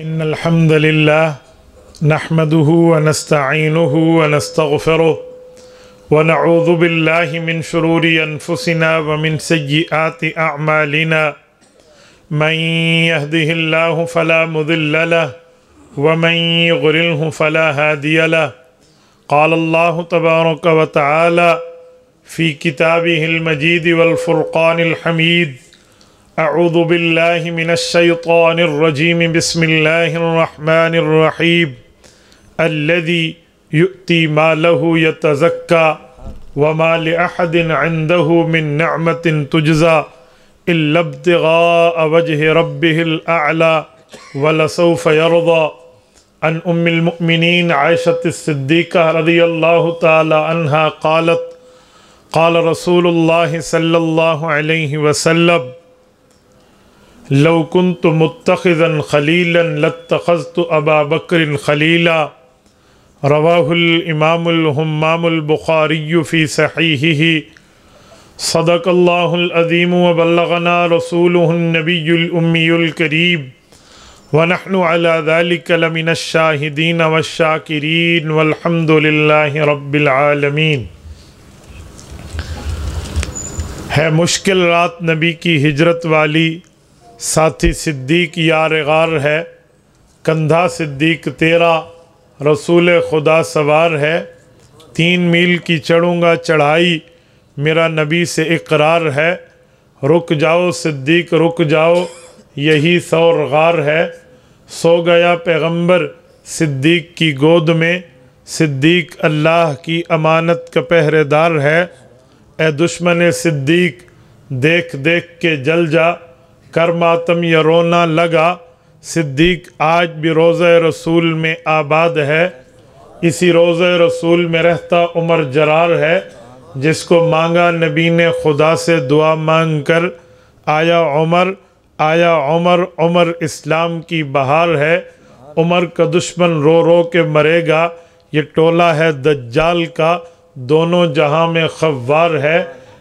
إن الحمد لله نحمده ونستعينه ونستغفره ونعوذ بالله من شرور أنفسنا ومن سيئات أعمالنا من يهده الله فلا مضل له ومن يغرله فلا هادي له قال الله تبارك وتعالى في كتابه المجيد والفرقان الحميد أعوذ بالله من الشيطان الرجيم بسم الله الرحمن الرحيم الذي يؤتي ماله يتزكى وما لأحد عنده من نعمة تجزى إلا ابتغاء وجه ربه الأعلى ولسوف يرضى عن أم المؤمنين عائشة الصديقة رضي الله تعالى عنها قالت قال رسول الله صلى الله عليه وسلم लौकुन तो मुतखन खलीला लतखज़ अबा बकर खलीला रवाहुलमामुलहमामुलबुखारीफ़ी सही सदकल्लाज़ीम वबलगना रसूलनबीउलकरीब वनहनदालिकलमिन शाहिदीन वशाकिरीन वलहमदिल्ला रबालमीन है मुश्किल रात नबी की हिजरत वाली साथी सिद्दीक यार गार है कंधा सिद्दीक तेरा रसूल खुदा सवार है तीन मील की चढ़ूँगा चढ़ाई मेरा नबी से इकरार है रुक जाओ सिद्दीक रुक जाओ यही सौर गार है सो गया पैगंबर सिद्दीक की गोद में सिद्दीक अल्लाह की अमानत का पहरेदार है ए दुश्मन सिद्दीक देख देख के जल जा कर मातम या रोना लगा सिद्दीक आज भी रोज़ रसूल में आबाद है इसी रोज़ रसूल में रहता उमर जरार है जिसको मांगा नबी ने खुदा से दुआ मांग कर आया उमर आया उमर उमर इस्लाम की बहार है उमर का दुश्मन रो रो के मरेगा ये टोला है दज्जाल का दोनों जहां में खवार है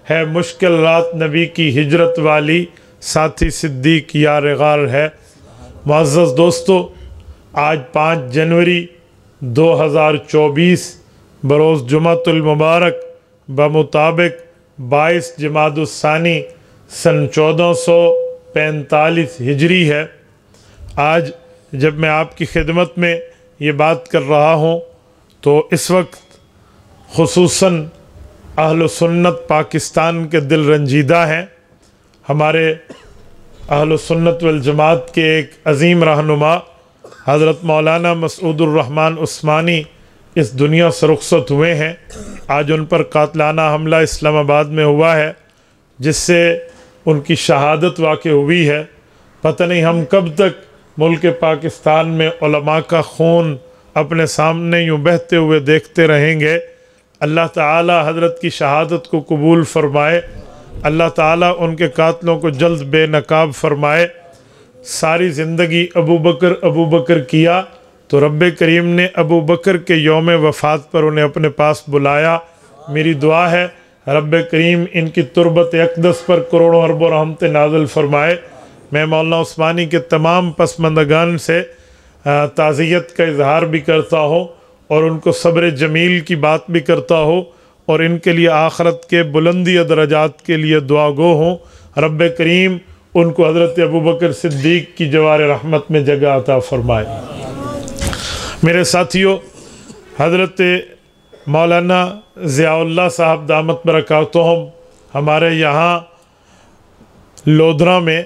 है मुश्किल रात नबी की हिजरत वाली साथी सिद्दीक यार गार है मज्ज़ दोस्तों आज पाँच जनवरी 2024 बरोज़ मुबारक बमुताबिक बाईस जमादुस्सानी सन चौदह सौ पैंतालीस हिजरी है आज जब मैं आपकी खिदमत में ये बात कर रहा हूँ तो इस वक्त खसूस अहल सुन्नत पाकिस्तान के दिल रंजीदा हैं हमारे अहलसन्नत वलजमात के एक अजीम रहनुमा हज़रत मौलाना मसूदुररहमान उस्मानी इस दुनिया से रुखसत हुए हैं आज उन पर कातलाना हमला इस्लामाबाद में हुआ है जिससे उनकी शहादत वाक़ हुई है पता नहीं हम कब तक मुल्क पाकिस्तान में का खून अपने सामने यूँ बहते हुए देखते रहेंगे अल्लाह ताला हज़रत की शहादत को कबूल फरमाए अल्लाह ताला उनके कातलों को जल्द बेनकाब फरमाए सारी ज़िंदगी अबू बकर अबू बकर किया तो रब करीम ने अबू बकर के योम वफात पर उन्हें अपने पास बुलाया मेरी दुआ है रब करीम इनकी तुरबत अकदस पर करोड़ों अरबों रहमत नाजल फरमाए मैं मौलाना उस्मानी के तमाम पसमंदगान से ताज़ियत का इजहार भी करता हूँ और उनको सब्र जमील की बात भी करता हूँ और इनके लिए आखरत के बुलंदी दर्जात के लिए दुआ गो हों रब करीम उनको हज़रत अबू बकर सिद्दीक की जवार रहमत में जगह अता फरमाए मेरे साथियों हज़रत मौलाना ज़ियाल्ला साहब दामत तो हम हमारे यहाँ लोधरा में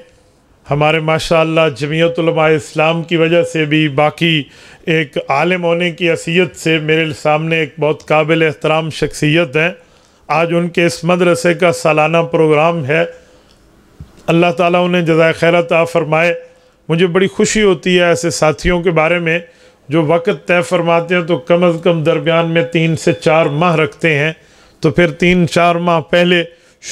हमारे माशा जमीयतलमा इस्लाम की वजह से भी बाकी एक आलम होने की असीयत से मेरे सामने एक बहुत काबिल एहतराम शख्सियत हैं आज उनके इस मदरसे का सालाना प्रोग्राम है अल्लाह ताला उन्हें जजाय खैरता फरमाए मुझे बड़ी खुशी होती है ऐसे साथियों के बारे में जो वक्त तय फरमाते हैं तो कम अज़ कम दरमियान में तीन से चार माह रखते हैं तो फिर तीन चार माह पहले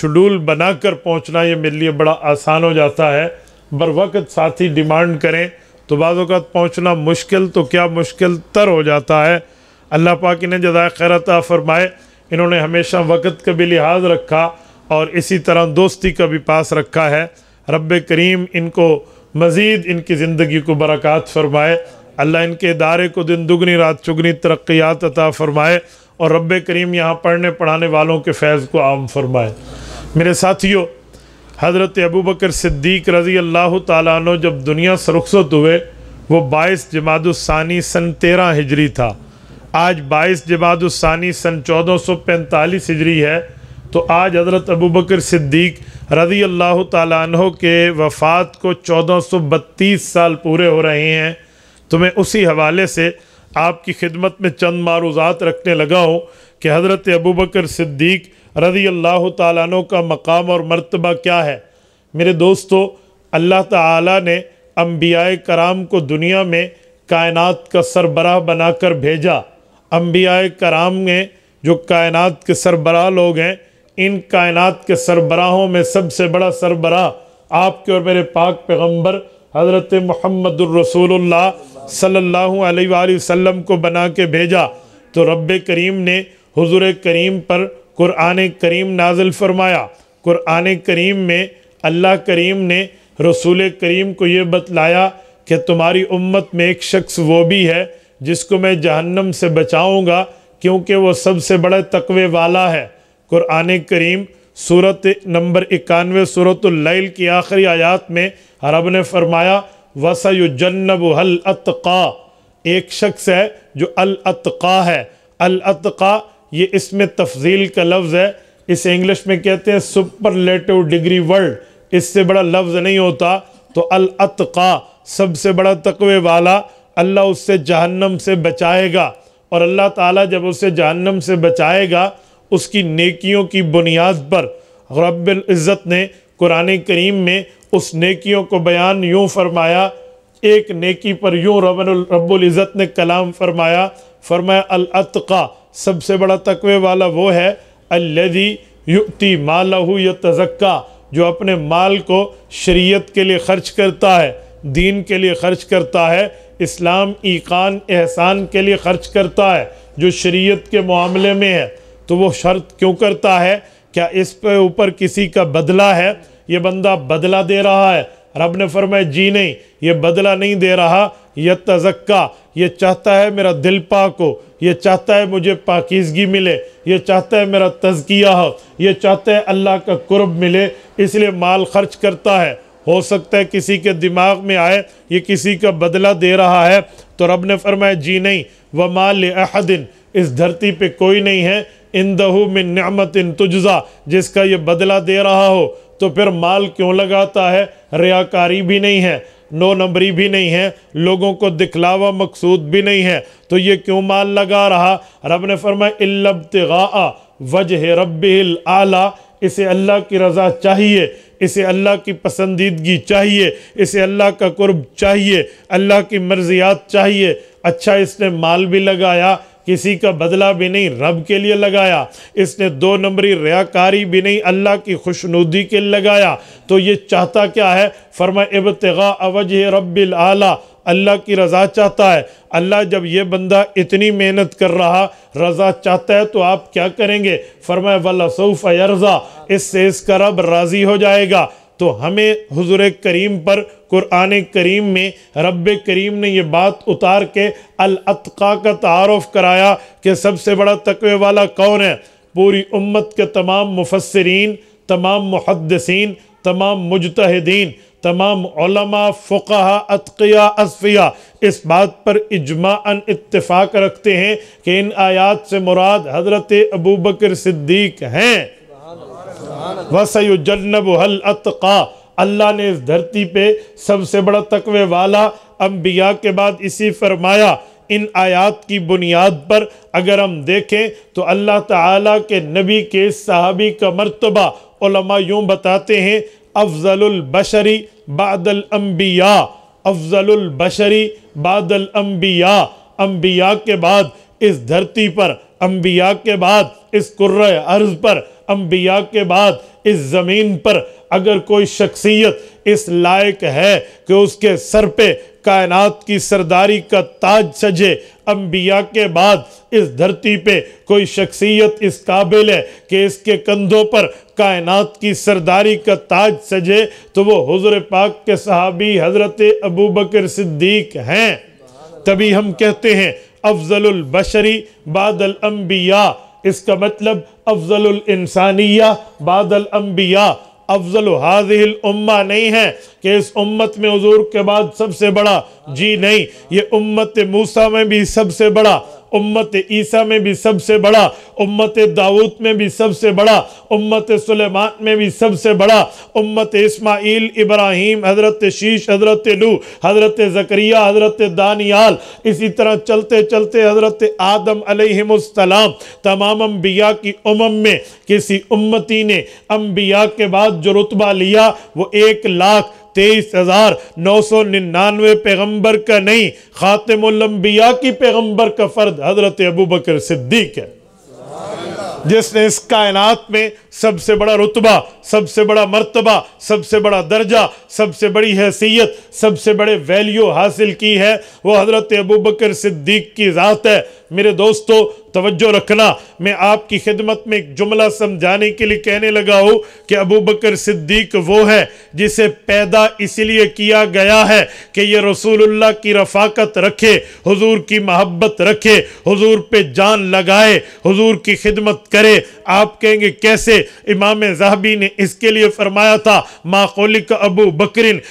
शेड्यूल बनाकर पहुंचना ये मेरे लिए बड़ा आसान हो जाता है बर वक्त साथी डिमांड करें तो बाज़ात पहुँचना मुश्किल तो क्या मुश्किल तर हो जाता है अल्लाह पाक ने जदा खैरत फरमाए इन्होंने हमेशा वक़्त का भी लिहाज रखा और इसी तरह दोस्ती का भी पास रखा है रब करीम इनको मज़ीद इनकी ज़िंदगी को बरक़ात फ़रमाए अल्लाह इनके इदारे को दिन दुगनी रात चुगनी तरक्यात अता फ़रमाए और रब करीम यहाँ पढ़ने पढ़ाने वालों के फैज़ को आम फरमाए मेरे साथियों हज़रत अबू बकर सिद्दीक रज़ी अल्लाह तु जब दुनिया से रुखसत हुए वो बाईस जमादुस्सानी सन तेरह हिजरी था आज बाईस जमादुस्सानी सन चौदह सौ पैंतालीस हिजरी है तो आज हज़रत अबू बकर सिद्दीक रज़ी अल्लाह तु के वफ़ात को चौदह सौ बत्तीस साल पूरे हो रहे हैं तो मैं उसी हवाले से आपकी खिदमत में चंद मारूज़ात रखने लगा हूँ कि हज़रत अबू बकर सिद्दीक़ रज़ी अल्लाह तु का मकाम और मरतबा क्या है मेरे दोस्तों अल्लाह ताला ने अम्बिया कराम को दुनिया में कायनात का सरबराह बनाकर भेजा अम्बिया कराम में जो कायनात के सरबराह लोग हैं इन कायनात के सरबराहों में सबसे बड़ा सरबराह आपके और मेरे पाक पैगम्बर हज़रत महमद रसूलुल्लाह सल्लल्लाहु अलैहि वसल्लम को बना के भेजा तो रब करीम ने हुजूर करीम पर क़ुरान करीम नाजिल फरमाया क़ुरान करीम में अल्लाह करीम ने रसूल करीम को ये बतलाया कि तुम्हारी उम्मत में एक शख्स वो भी है जिसको मैं जहन्नम से बचाऊँगा क्योंकि वह सबसे बड़ा तकवे वाला है क़ुरान करीम सूरत नंबर इक्यानवे सूरतल की आखिरी आयात में अरब ने फरमाया वसयु हल अतका एक शख्स है जो अलतका है अलतका ये इसमें तफजील का लफ्ज़ है इसे इंग्लिश में कहते हैं सुपरलेटिव डिग्री वर्ड इससे बड़ा लफ्ज़ नहीं होता तो अलअतका सबसे बड़ा तकवे वाला अल्लाह उससे जहन्नम से बचाएगा और अल्लाह ताला जब उसे जहन्नम से बचाएगा उसकी नेकियों की बुनियाद पर इज़्ज़त ने कुरान करीम में उस नेकियों को बयान यूँ फरमाया एक नेकी पर यूँ रबन रब्ज़त ने कलाम फरमाया फरमाया अतका सबसे बड़ा तकवे वाला वो है अल्लदी युक्ति मालहू या तजक्का जो अपने माल को शरीयत के लिए ख़र्च करता है दीन के लिए ख़र्च करता है इस्लाम ईकान एहसान के लिए ख़र्च करता है जो शरीयत के मामले में है तो वो शर्त क्यों करता है क्या इस पर ऊपर किसी का बदला है ये बंदा बदला दे रहा है रब ने फरमाया जी नहीं ये बदला नहीं दे रहा यह तजक्का ये चाहता है मेरा दिल पाक हो ये चाहता है मुझे पाकिजगी मिले ये चाहता है मेरा तजकिया हो ये चाहता है अल्लाह का कुर्ब मिले इसलिए माल खर्च करता है हो सकता है किसी के दिमाग में आए ये किसी का बदला दे रहा है तो रब ने फरमाया जी नहीं व माल अहदिन इस धरती पे कोई नहीं है इन दहू में नमत इन तुजा जिसका ये बदला दे रहा हो तो फिर माल क्यों लगाता है रियाकारी भी नहीं है नो नंबरी भी नहीं है लोगों को दिखलावा मकसूद भी नहीं है तो ये क्यों माल लगा रहा रब ने फरमाया तगा वजह रब आला इसे अल्लाह की रज़ा चाहिए इसे अल्लाह की पसंदीदगी चाहिए इसे अल्लाह का कुर्ब चाहिए अल्लाह की मर्जियात चाहिए अच्छा इसने माल भी लगाया किसी का बदला भी नहीं रब के लिए लगाया इसने दो नंबरी रयाकारी भी नहीं अल्लाह की खुशनुदी के लिए लगाया तो ये चाहता क्या है फरमा इबतगा अवज रब्बिल आला अल्लाह की रज़ा चाहता है अल्लाह जब ये बंदा इतनी मेहनत कर रहा रज़ा चाहता है तो आप क्या करेंगे फरमाए वल्लसूफ़ अर्जा इससे इसका रब राज़ी हो जाएगा तो हमें हुजूर करीम पर क़ुरान करीम में रब करीम ने यह बात उतार के अलका का तारफ़ कराया कि सबसे बड़ा तकवे वाला कौन है पूरी उम्मत के तमाम मुफसरीन तमाम मुहदसिन तमाम मुजतहदीन तमाम फ़ुका अतकिया असफिया इस बात पर इजमान इतफ़ाक़ रखते हैं कि इन आयात से मुराद हज़रत अबू बकर सिद्दीक़ हैं वसयुजन्नब हल अतका अल्लाह ने इस धरती पे सबसे बड़ा तकवे वाला अम्बिया के बाद इसी फरमाया इन आयात की बुनियाद पर अगर हम देखें तो अल्लाह ताला के नबी के सहाबी का मरतबा यूँ बताते हैं अफजलबशरी बादल अम्बिया अफजलबशरी बादल अम्बिया अम्बिया के बाद इस धरती पर अम्बिया के बाद इस कुर्र अर्ज़ पर अम्बिया के बाद इस ज़मीन पर अगर कोई शख्सियत इस लायक है कि उसके सर पे कायनात की सरदारी का ताज सजे अम्बिया के बाद इस धरती पे कोई शख्सियत इस काबिल है कि इसके कंधों पर कायनात की सरदारी का ताज सजे तो वो हजर पाक के सहाबी हज़रत अबू बकर सिद्दीक हैं तभी हम कहते हैं अफजल बशरी बादल अम्बिया इसका मतलब अफजल इंसानिया बादल अम्बिया अफजल हाजिल उम्मा नहीं है कि इस उम्मत में हजूर के बाद सबसे बड़ा जी नहीं ये उम्मत मूसा में भी सबसे बड़ा उम्मत ईसा में भी सबसे बड़ा उम्मत दाऊद में भी सबसे बड़ा उम्मत सुलेमान में भी सबसे बड़ा उम्मत इस्माइल इब्राहिम हज़रत शीश हज़रत लू हज़रत ज़करिया हज़रत दानियाल इसी तरह चलते चलते हज़रत आदम अलैहिस्सलाम तमाम अम्बिया की उमम में किसी उम्मती ने अम्बिया के बाद जो रुतबा लिया वो एक लाख तेईस हजार नौ सौ निन्यानवे पैगम्बर का नहीं ख़ातमबिया की पैगम्बर का फ़र्द हज़रत अबू बकर सिद्दीक है जिसने इस कायनात में सबसे बड़ा रुतबा सबसे बड़ा मर्तबा सबसे बड़ा दर्जा सबसे बड़ी हैसियत सबसे बड़े वैल्यू हासिल की है वो हज़रत अबू बकर सिद्दीक की ज़ात है मेरे दोस्तों तवज्जो रखना मैं आपकी खिदमत में एक जुमला समझाने के लिए कहने लगा हूँ कि अबू बकर सिद्दीक वो है जिसे पैदा इसलिए किया गया है कि ये रसूलुल्लाह की रफाकत रखे हुजूर की मोहब्बत रखे हुजूर पे जान लगाए हुजूर की खिदमत करे आप कहेंगे कैसे इमाम जहबी ने इसके लिए फरमाया था माकोलिक अबू बकरिन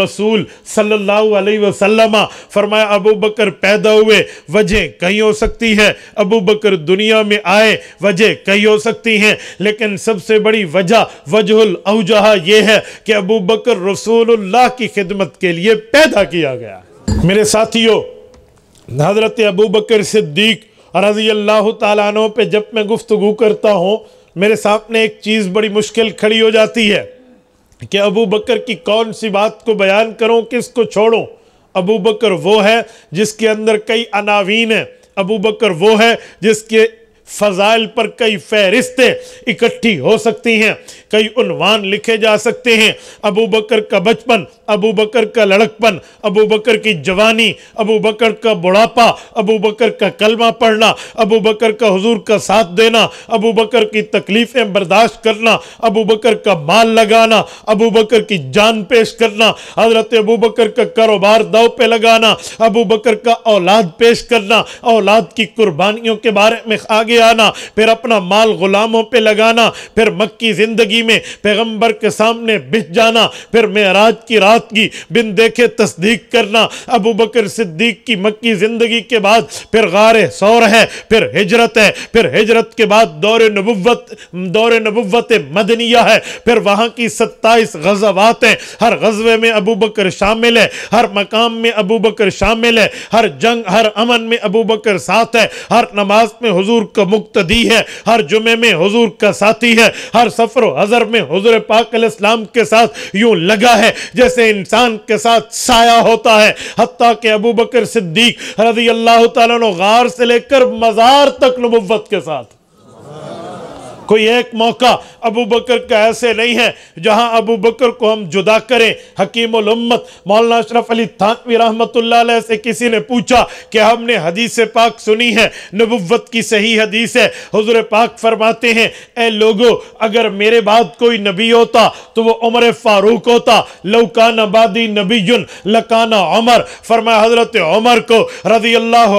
रसूल सल्लल्लाहु अलैहि वसल्लम फरमाया अबू बकर पैदा हुए वजह कहीं हो सकती है अबू बकर दुनिया में आए वजह कई हो सकती हैं लेकिन सबसे बड़ी वजह वजहुल अवजहा यह है कि अबू बकर रसूलुल्लाह की खिदमत के लिए पैदा किया गया मेरे साथियों हज़रत अबू बकर सिद्दीक रजी अल्लाह तु पे जब मैं गुफ्तु करता हूँ मेरे सामने एक चीज़ बड़ी मुश्किल खड़ी हो जाती है कि अबू बकर की कौन सी बात को बयान करूँ किसको छोड़ूँ अबू बकर वो है जिसके अंदर कई अनावीन हैं अबू बकर वो है जिसके फ़जाइल पर कई फहरिस्तें इकट्ठी हो सकती हैं कई उनवान लिखे जा सकते हैं अबू बकर का बचपन अबू बकर का लड़कपन अबू बकर की जवानी अबू बकर का बुढ़ापा अबू बकर का कलमा पढ़ना अबू बकर का हुजूर का साथ देना अबू बकर की तकलीफ़ें बर्दाश्त करना अबू बकर का माल लगाना अबू बकर की जान पेश करना हज़रत अबू बकर का कारोबार दाव पे लगाना अबू बकर का औलाद पेश करना औलाद की कुर्बानियों के बारे में आगे लेके आना फिर अपना माल गुलामों पे लगाना फिर मक्की ज़िंदगी में पैगम्बर के सामने बिछ जाना फिर महराज की रात की बिन देखे तस्दीक करना अबू बकर सिद्दीक की मक्की ज़िंदगी के बाद फिर गार सौर है फिर हिजरत है फिर हिजरत के बाद दौर नबुवत दौर नबुवत मदनिया है फिर वहाँ की सत्ताईस गजबात हैं हर गजबे में अबू बकर शामिल है हर मकाम में अबू बकर शामिल है हर जंग हर अमन में अबू बकर साथ है हर नमाज में हजूर का मुक्तदी है हर जुमे में हजूर का साथी है हर सफ़र हज़र में हजूर पाक इस्लाम के साथ यूं लगा है जैसे इंसान के साथ साया होता है हती के अबू बकर सिद्दीक रजी अल्लाह तार से लेकर मज़ार तक नबत के साथ कोई एक मौका अबू बकर का ऐसे नहीं है जहां अबू बकर को हम जुदा करें हकीमत मौलाना अशरफ अली थानवी रहमत से किसी ने पूछा कि हमने हदीस पाक सुनी है नबुवत की सही हदीस है हजूर पाक फरमाते हैं ए लोगो अगर मेरे बाद कोई नबी होता तो वो उमर फारूक होता लौकान आबादी नबी जुन लकाना उमर फरमा हजरत उमर को रजी अल्लाह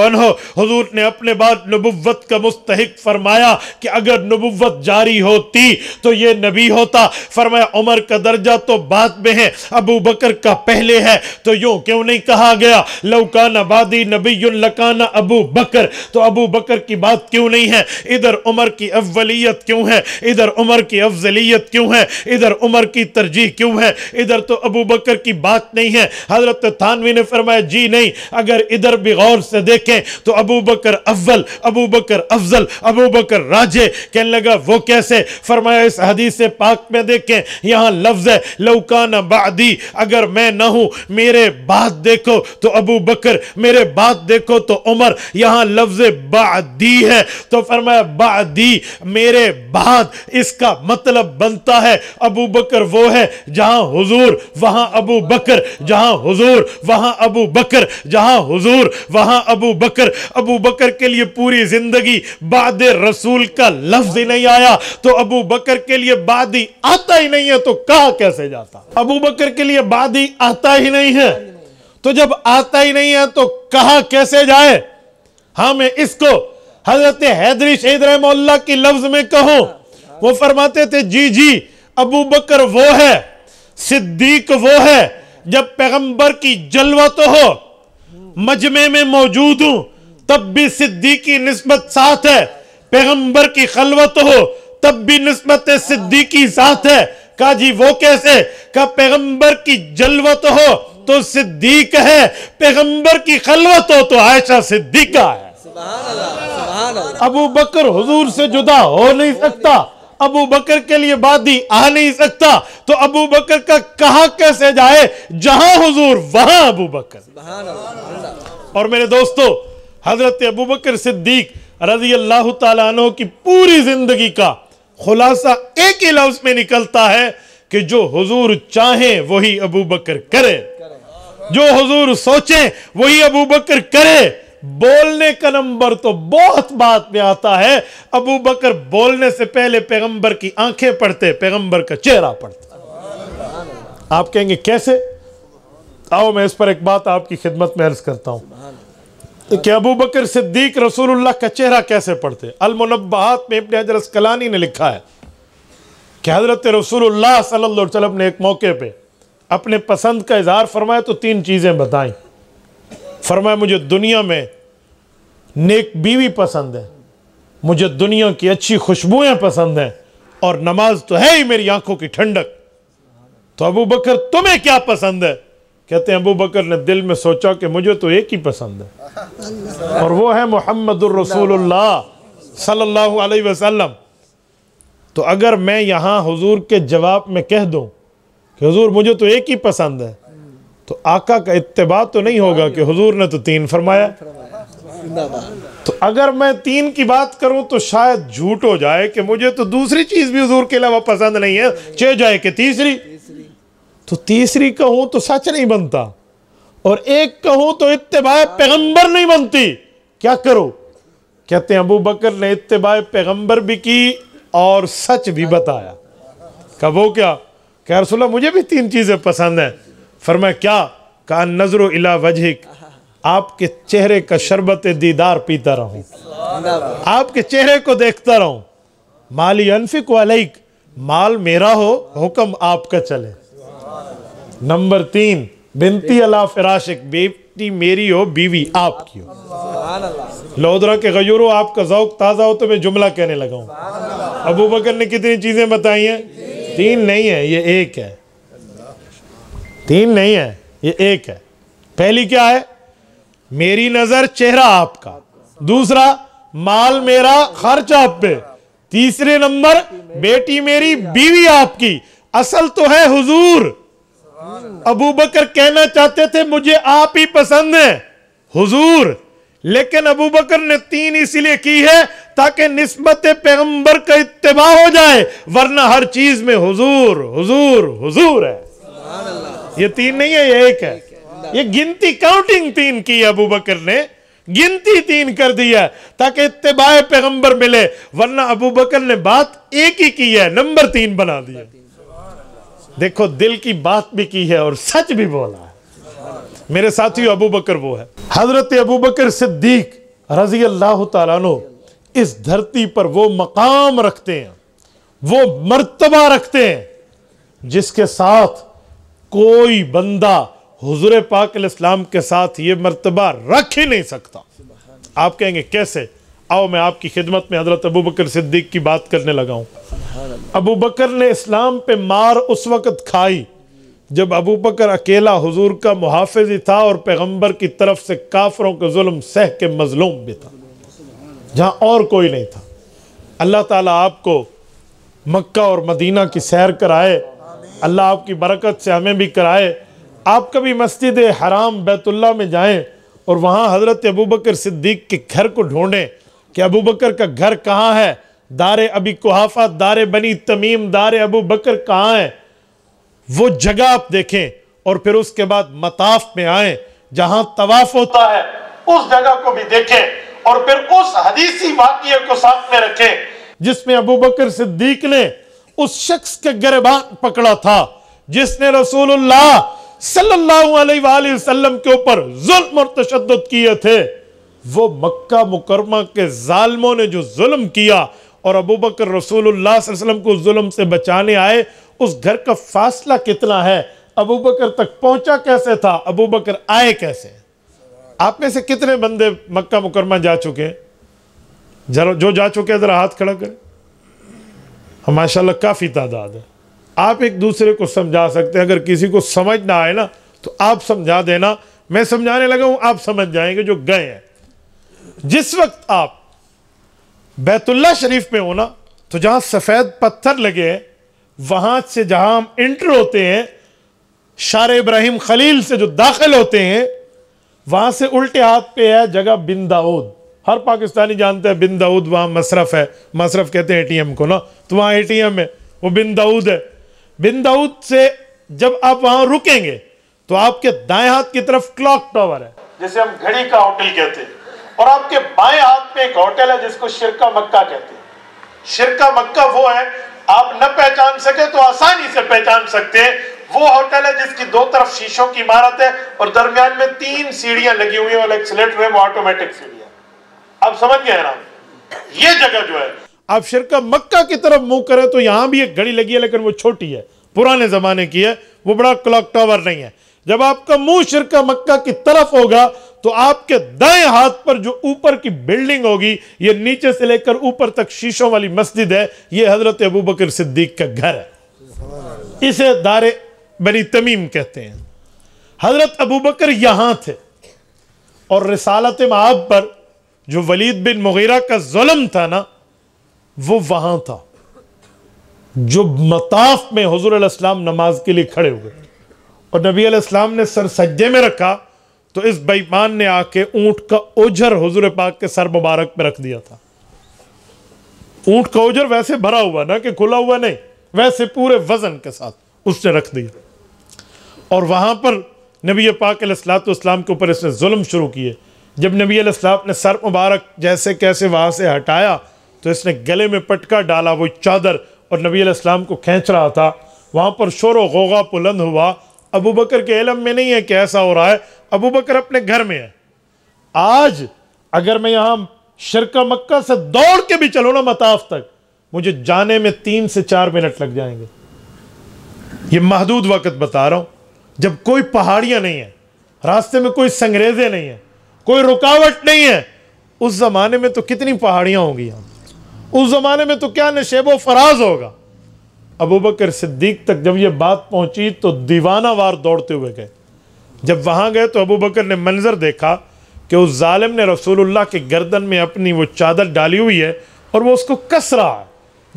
हजूर ने अपने बाद नबुवत का मुस्तक फरमाया कि अगर नबुवत जारी होती तो ये नबी होता फरमाया उमर का दर्जा तो बाद में है अबू बकर का पहले है तो यूं क्यों नहीं कहा गया लौकाना बादी नबी लकाना अबू बकर तो अबू बकर की बात क्यों नहीं है इधर उमर की अव्वलियत क्यों है इधर उमर की अफजलियत क्यों है इधर उमर की तरजीह क्यों है इधर तो अबू बकर की बात नहीं है हजरत थानवी ने फरमाया जी नहीं अगर इधर भी गौर से देखें तो अबू बकर अव्वल अबू बकर अफजल अबू बकर राजे कहने लगा वो कैसे फरमाया इस हदीस से पाक में देखें यहाँ लफ्ज़ है लौकान बादी अगर मैं ना हूँ मेरे बाद देखो तो अबू बकर मेरे बाद देखो तो उमर यहाँ लफ्ज़ बादी है तो फरमाया बादी मेरे बाद इसका मतलब बनता है अबू बकर वो है जहाँ हुजूर वहाँ अबू बकर जहाँ हुजूर वहाँ अबू बकर जहाँ हुजूर वहाँ अबू बकर अबू बकर के लिए पूरी ज़िंदगी बाद रसूल का लफ्ज़ ही नहीं आ आया तो अबू बकर के लिए बादी आता ही नहीं है तो कहा कैसे जाता अबू बकर के लिए बादी आता ही नहीं है तो जब आता ही नहीं है तो कहा कैसे जाए हमें इसको हजरत हैदरी शहीद रहमोल्ला की लफ्ज में कहो वो फरमाते थे जी जी अबू बकर वो है सिद्दीक वो है जब पैगंबर की जलवा तो हो मजमे में मौजूद हूं तब भी सिद्दीक की नस्बत साथ है पैगंबर की खलवत हो तब भी नस्बत सिद्दीकी साथ है का जी वो कैसे का पैगंबर की जलवत हो तो सिद्दीक है पैगंबर की खलवत हो तो आयशा सिद्दीका है अबू बकर हुजूर से जुदा हो नहीं सकता अबू बकर के लिए बादी आ नहीं सकता तो अबू बकर का कहा कैसे जाए जहां हुजूर वहां अबू बकर और मेरे दोस्तों हजरत अबू बकर सिद्दीक रजी अल्लाह तु की पूरी ज़िंदगी का खुलासा एक ही लफ्ज़ में निकलता है कि जो हजूर चाहे वही अबू बकर करे जो हजूर सोचे वही अबू बकर करे बोलने का नंबर तो बहुत बात में आता है अबू बकर बोलने से पहले पैगंबर की आंखें पढ़ते पैगंबर का चेहरा पढ़ते आप कहेंगे कैसे आओ मैं इस पर एक बात आपकी खिदमत में अर्ज करता हूं तो कि अबू बकर सिद्दीक रसूलुल्लाह का चेहरा कैसे पढ़ते अलमुनबात में इबन हजरत कलानी ने लिखा है कि हज़रत रसूलुल्लाह सल्लल्लाहु अलैहि वसल्लम ने एक मौके पर अपने पसंद का इजहार फरमाया तो तीन चीज़ें बताएं फरमाया मुझे दुनिया में नेक बीवी पसंद है मुझे दुनिया की अच्छी खुशबुएं पसंद हैं और नमाज तो है ही मेरी आंखों की ठंडक तो अबू बकर तुम्हें क्या पसंद है कहते हैं अबू बकर ने दिल में सोचा कि मुझे तो एक ही पसंद है और वो है मोहम्मद सल्लल्लाहु अलैहि वसल्लम तो अगर मैं यहाँ हुजूर के जवाब में कह दूँ कि हुजूर मुझे तो एक ही पसंद है तो आका का इतबा तो नहीं होगा कि हुजूर ने तो तीन फरमाया तो अगर मैं तीन की बात करूं तो शायद झूठ हो जाए कि मुझे तो दूसरी चीज़ भी हुजूर के अलावा पसंद नहीं है चे जाए कि तीसरी तो तीसरी कहूं तो सच नहीं बनता और एक कहूं तो इतबा पैगंबर नहीं बनती क्या करो कहते हैं अबू बकर ने इतबा पैगंबर भी की और सच भी बताया कब वो क्या क्या रसोल्ला मुझे भी तीन चीज़ें पसंद हैं फरमा क्या कहा नजर इला वजहिक आपके चेहरे का शरबत दीदार पीता रहूं आपके चेहरे को देखता रहूं माली अनफिक वालिक माल मेरा हो हुक्म आपका चले नंबर तीन बिनती अला एक बेटी मेरी हो बीवी आपकी हो लोदरा के गयूरो आपका जौक ताज़ा हो तो मैं जुमला कहने लगा हूँ अबू बकर ने कितनी चीज़ें बताई हैं तीन नहीं है ये एक है तीन नहीं है ये एक है पहली क्या है मेरी नज़र चेहरा आपका दूसरा माल मेरा खर्च आप पे तीसरे नंबर बेटी मेरी बीवी आपकी असल तो है हुजूर अबू बकर कहना चाहते थे मुझे आप ही पसंद है हुजूर लेकिन अबू बकर ने तीन इसलिए की है ताकि नस्बत पैगंबर का इतबा हो जाए वरना हर चीज में हुजूर हुजूर हुजूर है ये तीन नहीं है ये एक है ये गिनती काउंटिंग तीन की अबू बकर ने गिनती तीन कर दी है ताकि इतबा पैगंबर मिले वरना अबू बकर ने बात एक ही की है नंबर तीन बना दिया देखो दिल की बात भी की है और सच भी बोला है मेरे साथी अबू बकर वो है हजरत अबू बकर सिद्दीक रजी अल्लाह तु इस धरती पर वो मकाम रखते हैं वो मर्तबा रखते हैं जिसके साथ कोई बंदा हजूर पाक इस्लाम के साथ ये मर्तबा रख ही नहीं सकता आप कहेंगे कैसे आओ मैं आपकी खिदमत में हज़रत अबू बकर सिद्दीक की बात करने लगा हूँ अबू बकर ने इस्लाम पे मार उस वक़्त खाई जब अबू बकर अकेला हुजूर का मुहाफिज ही था और पैगम्बर की तरफ से काफरों के जुल्म सह के मजलूम भी था जहाँ और कोई नहीं था अल्लाह ताला आपको मक्का और मदीना की सैर कराए अल्लाह आपकी बरकत से हमें भी कराए आप कभी मस्जिद हराम बैतुल्ला में जाएं और वहाँ हज़रत अबू बकर सिद्दीक के घर को ढूंढें कि अबू बकर का घर कहाँ है दार अबी कुहाफा दार बनी तमीम दार अबू बकर कहाँ है वो जगह आप देखें और फिर उसके बाद मताफ में आए जहां तवाफ होता है उस जगह को भी देखें और फिर उस हदीसी वाक्य को साथ में रखें जिसमें अबू बकर सिद्दीक ने उस शख्स के गिरबान पकड़ा था जिसने रसूलुल्लाह सल्लल्लाहु अलैहि वसल्लम के ऊपर जुल्म और तशद किए थे वो मक्का मुकरमा के जालमों ने जो जुल्म किया और अबू बकर रसूलुल्लाह वसल्लम को जुल्म से बचाने आए उस घर का फासला कितना है अबू बकर तक पहुंचा कैसे था अबू बकर आए कैसे आप में से कितने बंदे मक्का मुकरमा जा चुके हैं जरा जो जा चुके हैं ज़रा हाथ खड़ा करें हाँ, माशाल्लाह काफ़ी तादाद है आप एक दूसरे को समझा सकते हैं अगर किसी को समझ ना आए ना तो आप समझा देना मैं समझाने लगा हूँ आप समझ जाएंगे जो गए हैं जिस वक्त आप बैतुल्ला शरीफ में हो ना तो जहां सफेद पत्थर लगे हैं वहां से जहां हम इंटर होते हैं शार इब्राहिम खलील से जो दाखिल होते हैं वहां से उल्टे हाथ पे है जगह बिंदाऊद हर पाकिस्तानी जानते हैं बिंदाऊद वहां मशरफ है मशरफ कहते हैं एटीएम को ना तो टी एम है वो बिंदाऊद है बिंदाऊद से जब आप वहां रुकेंगे तो आपके दाएं हाथ की तरफ क्लॉक टावर है जैसे हम घड़ी का होटल कहते हैं और आपके बाएं हाथ में एक होटल है जिसको शिरका मक्का कहते हैं शिरका मक्का वो है आप न पहचान सके तो आसानी से पहचान सकते हैं वो होटल है जिसकी दो तरफ शीशों की इमारत है और दरमियान में तीन सीढ़ियां लगी हुई है और एक वो ऑटोमेटिक सीढ़ियां आप समझ गए ना ये जगह जो है आप शिरका मक्का की तरफ मुंह करें तो यहां भी एक घड़ी लगी है लेकिन वो छोटी है पुराने जमाने की है वो बड़ा क्लॉक टावर नहीं है जब आपका मुंह शिरका मक्का की तरफ होगा तो आपके दाएं हाथ पर जो ऊपर की बिल्डिंग होगी ये नीचे से लेकर ऊपर तक शीशों वाली मस्जिद है ये हजरत अबू बकर सिद्दीक का घर है इसे दारे बनी तमीम कहते हैं हजरत अबू बकर यहां थे और रिसालत माब पर जो वलीद बिन मुगैरा का जुल्म था ना वो वहां था जो मताफ में हजूर नमाज के लिए खड़े हुए और नबी अलैहिस्सलाम ने सर सज्जे में रखा तो इस बेईमान ने आके ऊंट का ओझर हजूर पाक के सर मुबारक पे रख दिया था ऊंट का ओझर वैसे भरा हुआ ना कि खुला हुआ नहीं वैसे पूरे वजन के साथ उसने रख दिया और वहां पर नबी पाक इस्लाम के ऊपर इसने जुल्म शुरू किए जब नबी इस्लाम ने सर मुबारक जैसे कैसे वहां से हटाया तो इसने गले में पटका डाला वो चादर और नबी इस्लाम को खींच रहा था वहाँ पर शोर गोगा बुलंद हुआ अबू बकर के इलम में नहीं है कि ऐसा हो रहा है अबू बकर अपने घर में है आज अगर मैं यहां शिरका मक्का से दौड़ के भी चलो ना मताफ तक मुझे जाने में तीन से चार मिनट लग जाएंगे ये महदूद वक्त बता रहा हूं जब कोई पहाड़ियां नहीं है रास्ते में कोई संग्रेजे नहीं है कोई रुकावट नहीं है उस जमाने में तो कितनी पहाड़ियां होंगी यहां उस जमाने में तो क्या नशेबो फराज होगा अबू बकर सिद्दीक तक जब ये बात पहुंची तो दीवाना वार दौड़ते हुए गए जब वहाँ गए तो अबू बकर ने मंजर देखा कि उस ालिम ने रसूलुल्लाह के गर्दन में अपनी वो चादर डाली हुई है और वो उसको कस रहा है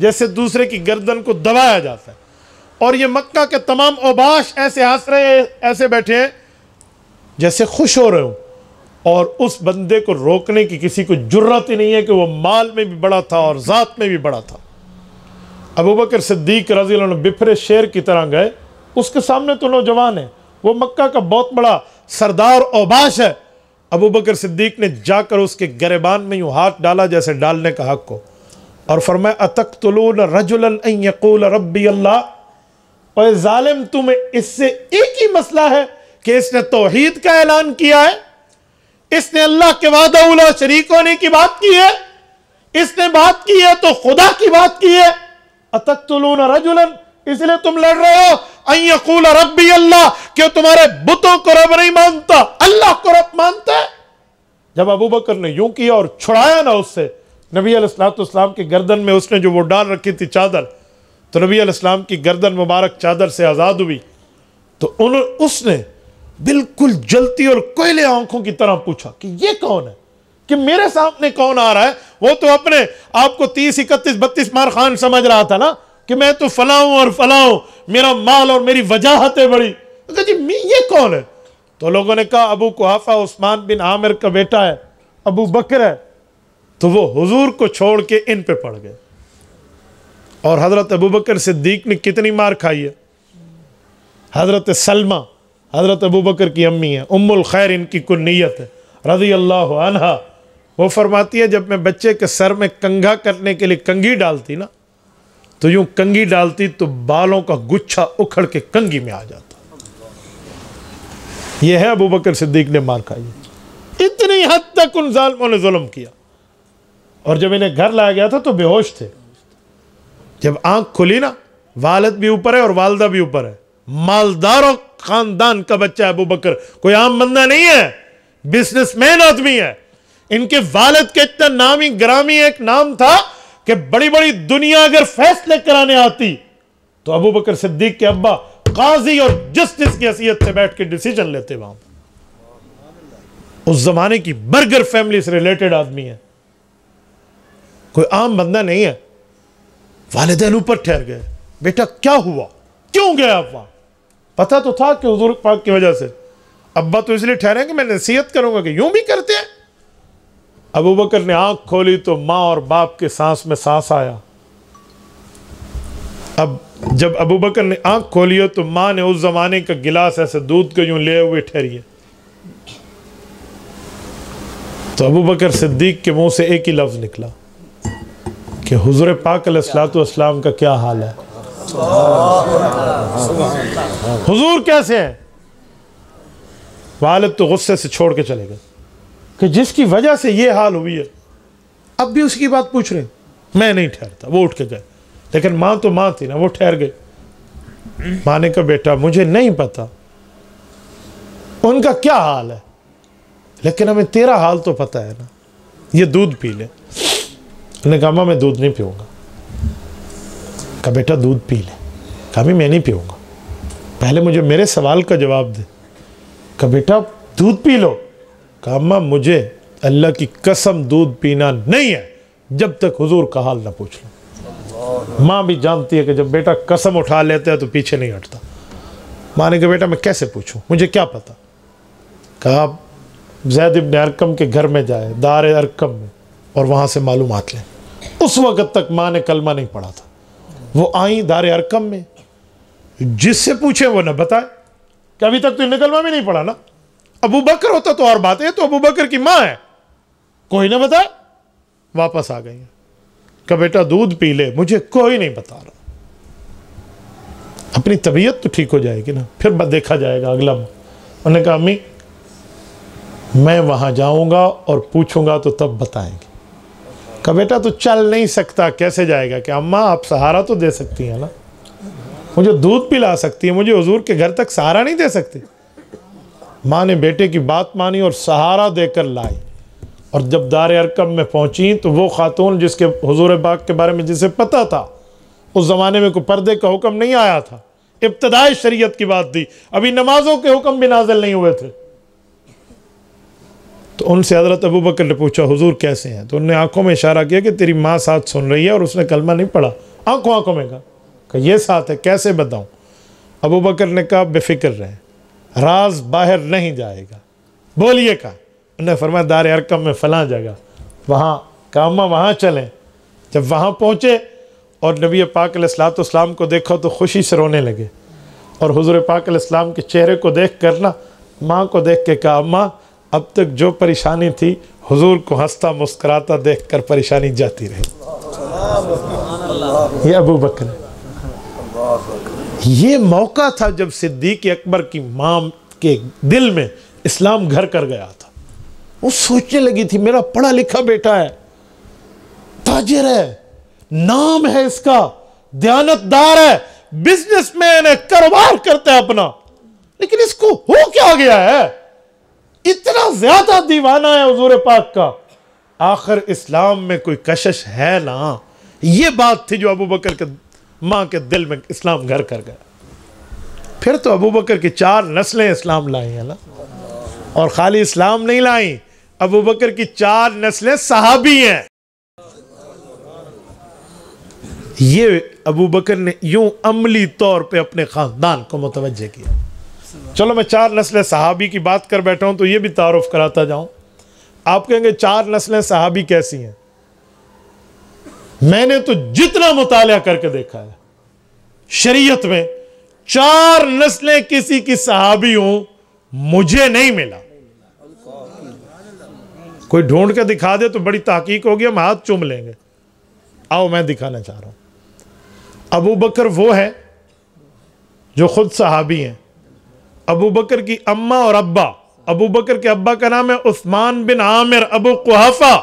जैसे दूसरे की गर्दन को दबाया जाता है और ये मक्का के तमाम ओबाश ऐसे हंस रहे हैं ऐसे बैठे हैं जैसे खुश हो रहे हो और उस बंदे को रोकने की किसी को जुर्रत ही नहीं है कि वो माल में भी बड़ा था और ज़ात में भी बड़ा था अबू बकर सिद्दीक रजी बिफरे शेर की तरह गए उसके सामने तो नौजवान है वो मक्का का बहुत बड़ा सरदार ओबाश है अबू बकर सिद्दीक ने जाकर उसके गरेबान में यूँ हाथ डाला जैसे डालने का हक को और फरमाए अतक तुलून रजुलकूल रबी अल्लाह और ालिम तुम इससे एक ही मसला है कि इसने तोहहीद का ऐलान किया है इसने अल्लाह के वादा उला शरीक होने की बात की है इसने बात की है तो खुदा की बात की है अतक्तुलून रजुलन इसलिए तुम लड़ रहे हो रबी अल्लाह क्यों तुम्हारे बुतों को रब नहीं मानता अल्लाह को रब मानता है जब अबू बकर ने यूं किया और छुड़ाया ना उससे नबी अलैहिस्सलाम की गर्दन में उसने जो वो डाल रखी थी चादर तो नबी अलैहिस्सलाम की गर्दन मुबारक चादर से आज़ाद हुई तो उन उसने बिल्कुल जलती और कोयले आंखों की तरह पूछा कि ये कौन है कि मेरे सामने कौन आ रहा है वो तो अपने आपको तीस इकतीस बत्तीस मार खान समझ रहा था ना कि मैं तो फलाऊं और फलाऊं मेरा माल और मेरी वजाहत है बड़ी तो जी ये कौन है तो लोगों ने कहा अबू कुहाफा उस्मान बिन आमिर का बेटा है अबू बकर है तो वो हुजूर को छोड़ के इन पे पड़ गए और हज़रत अबू बकर सिद्दीक ने कितनी मार खाई है हज़रत सलमा हज़रत अबू बकर की अम्मी है उम्मुल खैर इनकी कुन्नीत है रज़ी अल्लाह अनहा वो फरमाती है जब मैं बच्चे के सर में कंघा करने के लिए कंघी डालती ना तो यूं कंघी डालती तो बालों का गुच्छा उखड़ के कंघी में आ जाता यह है अबू बकर सिद्दीक ने मार खाई इतनी हद तक उन जालमों ने जुल्म किया और जब इन्हें घर लाया गया था तो बेहोश थे जब आंख खुली ना वालद भी ऊपर है और वालदा भी ऊपर है मालदारों खानदान का बच्चा अबू बकर कोई आम बंदा नहीं है बिजनेसमैन आदमी है इनके वालद का इतना नामी ग्रामी एक नाम था कि बड़ी बड़ी दुनिया अगर फैसले कराने आती तो अबू बकर सिद्दीक के अब्बा काजी और जस्टिस की हैसियत से बैठ के डिसीजन लेते वहां उस जमाने की बर्गर फैमिली से रिलेटेड आदमी है कोई आम बंदा नहीं है वालदेन ऊपर ठहर गए बेटा क्या हुआ क्यों गए आप वहां पता तो था कि हजूर पाक की वजह से अब्बा तो इसलिए ठहरे कि मैं नसीहत करूंगा कि यूं भी करते हैं अबू बकर ने आंख खोली तो माँ और बाप के सांस में सांस आया अब जब अबू बकर ने आंख खोली हो तो माँ ने उस ज़माने का गिलास ऐसे दूध को यूं ले हुए ठहरिए तो अबू बकर सिद्दीक के मुंह से एक ही लफ्ज़ निकला कि हुजूर पाक का क्या हाल है हुजूर कैसे हैं वालद तो गुस्से से छोड़ के चले गए कि जिसकी वजह से ये हाल हुई है अब भी उसकी बात पूछ रहे मैं नहीं ठहरता वो उठ के गए लेकिन माँ तो माँ थी ना वो ठहर गई माँ ने कहा बेटा मुझे नहीं पता उनका क्या हाल है लेकिन हमें तेरा हाल तो पता है ना ये दूध पी ले उन्होंने कहा मैं दूध नहीं पीऊँगा कहा बेटा दूध पी ले कहा मैं नहीं पीऊँगा पहले मुझे मेरे सवाल का जवाब दे कहा बेटा दूध पी लो कहा अम्मा मुझे अल्लाह की कसम दूध पीना नहीं है जब तक हुजूर का हाल ना पूछ लो माँ भी जानती है कि जब बेटा कसम उठा लेता है तो पीछे नहीं हटता माँ ने कहा बेटा मैं कैसे पूछूँ मुझे क्या पता कहा जैद इब्न अरकम के घर में जाए दार अरकम में और वहाँ से मालूम लें उस वक़्त तक माँ ने कलमा नहीं पढ़ा था वो आई दार अरकम में जिससे पूछे वो ना बताए कि अभी तक तो इन्हें कलमा भी नहीं पढ़ा ना अबू बकर होता तो और बात है तो अबू बकर की माँ है कोई ना बताए वापस आ गई का बेटा दूध पी ले मुझे कोई नहीं बता रहा अपनी तबीयत तो ठीक हो जाएगी ना फिर देखा जाएगा अगला उन्होंने कहा अम्मी मैं वहां जाऊंगा और पूछूंगा तो तब बताएंगे का बेटा तो चल नहीं सकता कैसे जाएगा कि अम्मा आप सहारा तो दे सकती हैं ना मुझे दूध पिला सकती है मुझे हजूर के घर तक सहारा नहीं दे सकती माँ ने बेटे की बात मानी और सहारा देकर लाई और जब दार अरकम में पहुँची तो वो ख़ातून जिसके हजूर बाग के बारे में जिसे पता था उस ज़माने में कोई पर्दे का हुक्म नहीं आया था इब्तदाई शरीयत की बात थी अभी नमाजों के हुक्म भी नाजिल नहीं हुए थे तो उनसे हज़रत अबू बकर ने पूछा हजूर कैसे हैं तो उनने आंखों में इशारा किया कि तेरी माँ साथ सुन रही है और उसने कलमा नहीं पढ़ा आंखों आंखों में कहा ये साथ है कैसे बताऊँ अबू बकर ने कहा बेफिक्र रहें राज बाहर नहीं जाएगा बोलिए कहा उन्हें फरमाया दार अरकम में फला जगह वहाँ कामा वहाँ चलें जब वहाँ पहुँचे और नबी पाक सलाम को देखो तो खुशी से रोने लगे और हजूर पाक इस्लाम के चेहरे को देख कर ना माँ को देख के कहा अम्मा अब तक जो परेशानी थी हुजूर को हंसता मुस्कराता देख कर परेशानी जाती रही ये अबू बकर ये मौका था जब सिद्दीक अकबर की माँ के दिल में इस्लाम घर कर गया था वो सोचने लगी थी मेरा पढ़ा लिखा बेटा है ताजिर है नाम है इसका दयानतदार है बिजनेसमैन है कारोबार करता है अपना लेकिन इसको हो क्या गया है इतना ज्यादा दीवाना है हजूर पाक का आखिर इस्लाम में कोई कशिश है ना ये बात थी जो अबू बकर के माँ के दिल में इस्लाम घर कर गया फिर तो अबू बकर की चार नस्लें इस्लाम लाई है ना और खाली इस्लाम नहीं लाई अबू बकर की चार नस्लें सहाबी हैं ये अबू बकर ने यूं अमली तौर पे अपने ख़ानदान को मुतवजह किया चलो मैं चार नस्लें सहाबी की बात कर बैठा हूं तो ये भी तारफ़ कराता जाऊं आप कहेंगे चार नस्लें सहाबी कैसी हैं मैंने तो जितना मुताया करके देखा है शरीयत में चार नस्लें किसी की सहाबी हूं मुझे नहीं मिला कोई ढूंढ के दिखा दे तो बड़ी ताकीक होगी हम हाथ चूम लेंगे आओ मैं दिखाना चाह रहा हूं अबू बकर वो है जो खुद सहाबी हैं अबू बकर की अम्मा और अब्बा अबू बकर के अब्बा का नाम है उस्मान बिन आमिर अबू कुहाफा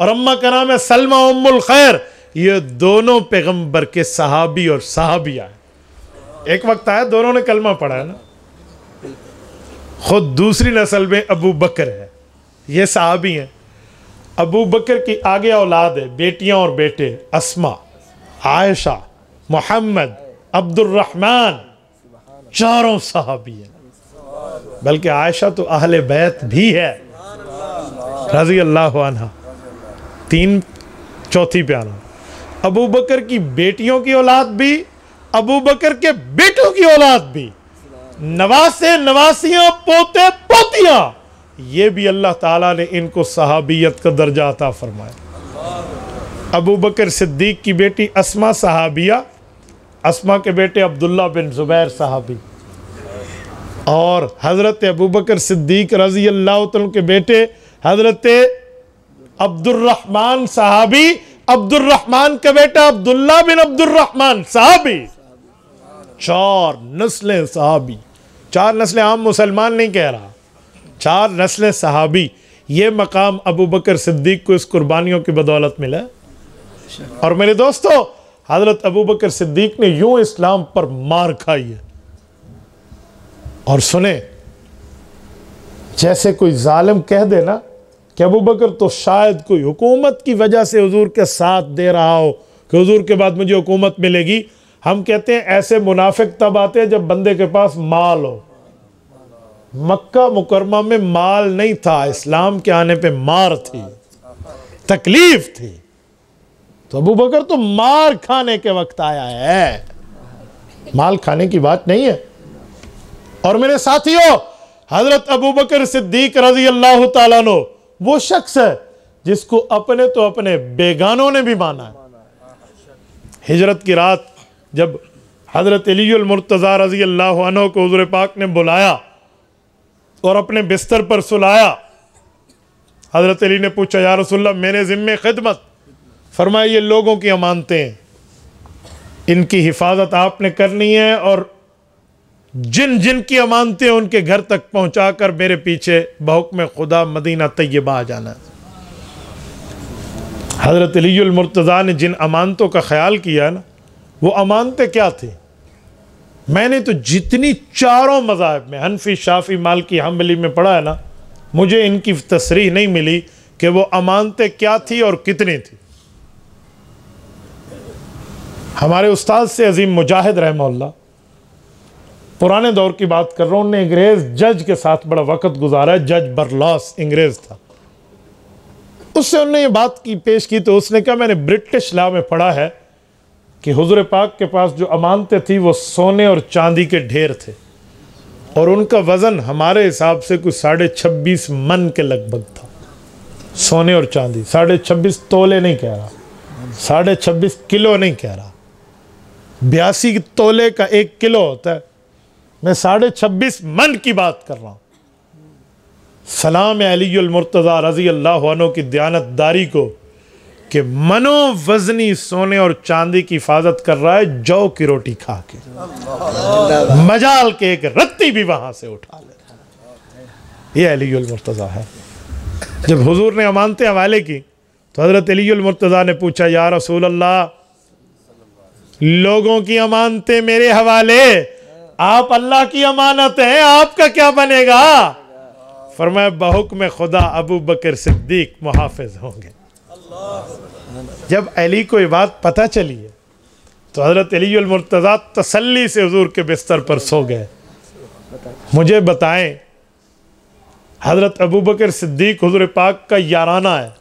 और अम्मा का नाम है सलमा उम्मुल खैर ये दोनों पैगंबर के सहाबी और सहाबिया हैं एक वक्त आया दोनों ने कलमा पढ़ा है ना खुद दूसरी नस्ल में अबू बकर है ये सहाबी हैं अबू बकर की आगे औलाद है बेटियां और बेटे असमा आयशा मोहम्मद अब्दुलरहमान चारों सहाबी हैं बल्कि आयशा तो अहले बैत भी है रजी अल्लाह तीन चौथी पियानो अबू बकर की बेटियों की औलाद भी अबू बकर के बेटों की औलाद भी नवासे नवासियां पोते पोतियां ये भी अल्लाह ताला ने इनको सहाबियत का दर्जा अता फरमाया अबू बकर सिद्दीक की बेटी असमा सहाबिया असमा के बेटे अब्दुल्ला बिन जुबैर साहबी और हज़रत अबू बकर सिद्दीक रज़ी अल्लाह के बेटे हज़रत अब्दुलरहमान साहबी अब्दुलरहमान का बेटा अब्दुल्ला बिन अब्दुलरहमान साहबी चार नस्लें साहबी चार नस्लें आम मुसलमान नहीं कह रहा चार नस्लें साहबी ये मकाम अबू बकर सिद्दीक को इस कुर्बानियों की बदौलत मिला और मेरे दोस्तों हजरत अबू बकर सिद्दीक ने यूं इस्लाम पर मार खाई है और सुने जैसे कोई जालिम कह देना कि अबू बकर तो शायद कोई हुकूमत की वजह से हजूर के साथ दे रहा हो कि हजूर के बाद मुझे हुकूमत मिलेगी हम कहते हैं ऐसे मुनाफिक तब आते हैं जब बंदे के पास माल हो मक्का मुकरमा में माल नहीं था इस्लाम के आने पे मार थी तकलीफ थी तो अबू बकर तो मार खाने के वक्त आया है माल खाने की बात नहीं है और मेरे साथियों हजरत अबू बकर सिद्दीक रजी अल्लाह तला वो शख्स है जिसको अपने तो अपने बेगानों ने भी माना है हिजरत की रात जब हज़रत अलीमरतज़ा रजी अल्लाह को हजर पाक ने बुलाया और अपने बिस्तर पर सुलाया हज़रत अली ने पूछा या रसुल्ला मेरे ज़िम्मे खिदमत फरमाइए ये लोगों की अमानते हैं इनकी हिफाजत आपने करनी है और जिन जिन की अमानतें उनके घर तक पहुंचाकर मेरे पीछे बहुक में खुदा मदीना तय्यबा आ जाना हज़रत अलीमरतज़ा ने जिन अमानतों का ख्याल किया ना वो अमानतें क्या थी मैंने तो जितनी चारों मजाब में हनफी शाफी माल की हमली में पढ़ा है ना मुझे इनकी तस्री नहीं मिली कि वो अमानतें क्या थी और कितनी थी हमारे उस्ताद से अजीम मुजाहिद रहमल्ला पुराने दौर की बात कर रहा हूं उनने अंग्रेज़ जज के साथ बड़ा वक़्त गुजारा है जज बरलॉस अंग्रेज़ था उससे उन्होंने ये बात की पेश की तो उसने कहा मैंने ब्रिटिश लॉ में पढ़ा है कि हजर पाक के पास जो अमानते थी वो सोने और चांदी के ढेर थे और उनका वज़न हमारे हिसाब से कुछ साढ़े छब्बीस मन के लगभग था सोने और चांदी साढ़े छब्बीस तोले नहीं कह रहा साढ़े छब्बीस किलो नहीं कह रहा बयासी तोले का एक किलो होता है मैं साढ़े छब्बीस मन की बात कर रहा हूँ सलाम अलीमरतज़ा रज़ी अल्लाह की दयानतदारी को कि मनो वजनी सोने और चांदी की हिफाजत कर रहा है जौ की रोटी खा के मजाल के एक रत्ती भी वहां से उठा ले ये अलीमरतज़ा है जब हुजूर ने अमानते हवाले की तो हज़रत अलीमरतज़ा ने पूछा यार रसूल अल्लाह लोगों की अमानते मेरे हवाले आप अल्लाह की अमानत हैं आपका क्या बनेगा फरमाया बहुक में खुदा अबू बकर सिद्दीक मुहाफिज होंगे जब अली को ये बात पता चली है तो हज़रत अलीमरतज़ा तसल्ली से हजूर के बिस्तर पर सो गए मुझे बताएं हज़रत अबू बकर सिद्दीक हजूर पाक का याराना है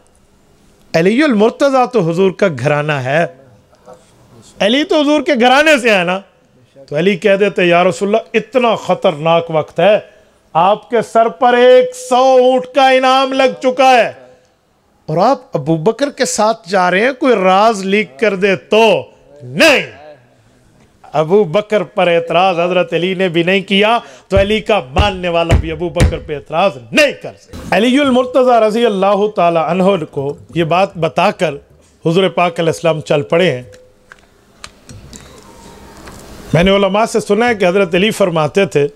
अलीमरतज़ा तो हजूर का घराना है अली तो हजूर के घराने से है ना तो अली कह देते या रसुल्ला इतना ख़तरनाक वक्त है आपके सर पर एक सौ ऊंट का इनाम लग चुका है और आप अबू बकर के साथ जा रहे हैं कोई राज लीक कर दे तो नहीं अबू बकर पर एतराज हजरत अली ने भी नहीं किया तो अली का मानने वाला भी अबू बकर पर एतराज नहीं कर सकता अलीमरतज़ा रजी अल्लाह तह को ये बात बताकर हजूर पाक चल पड़े हैं मैंने उलमा से सुना है कि हज़रत अली फरमाते थे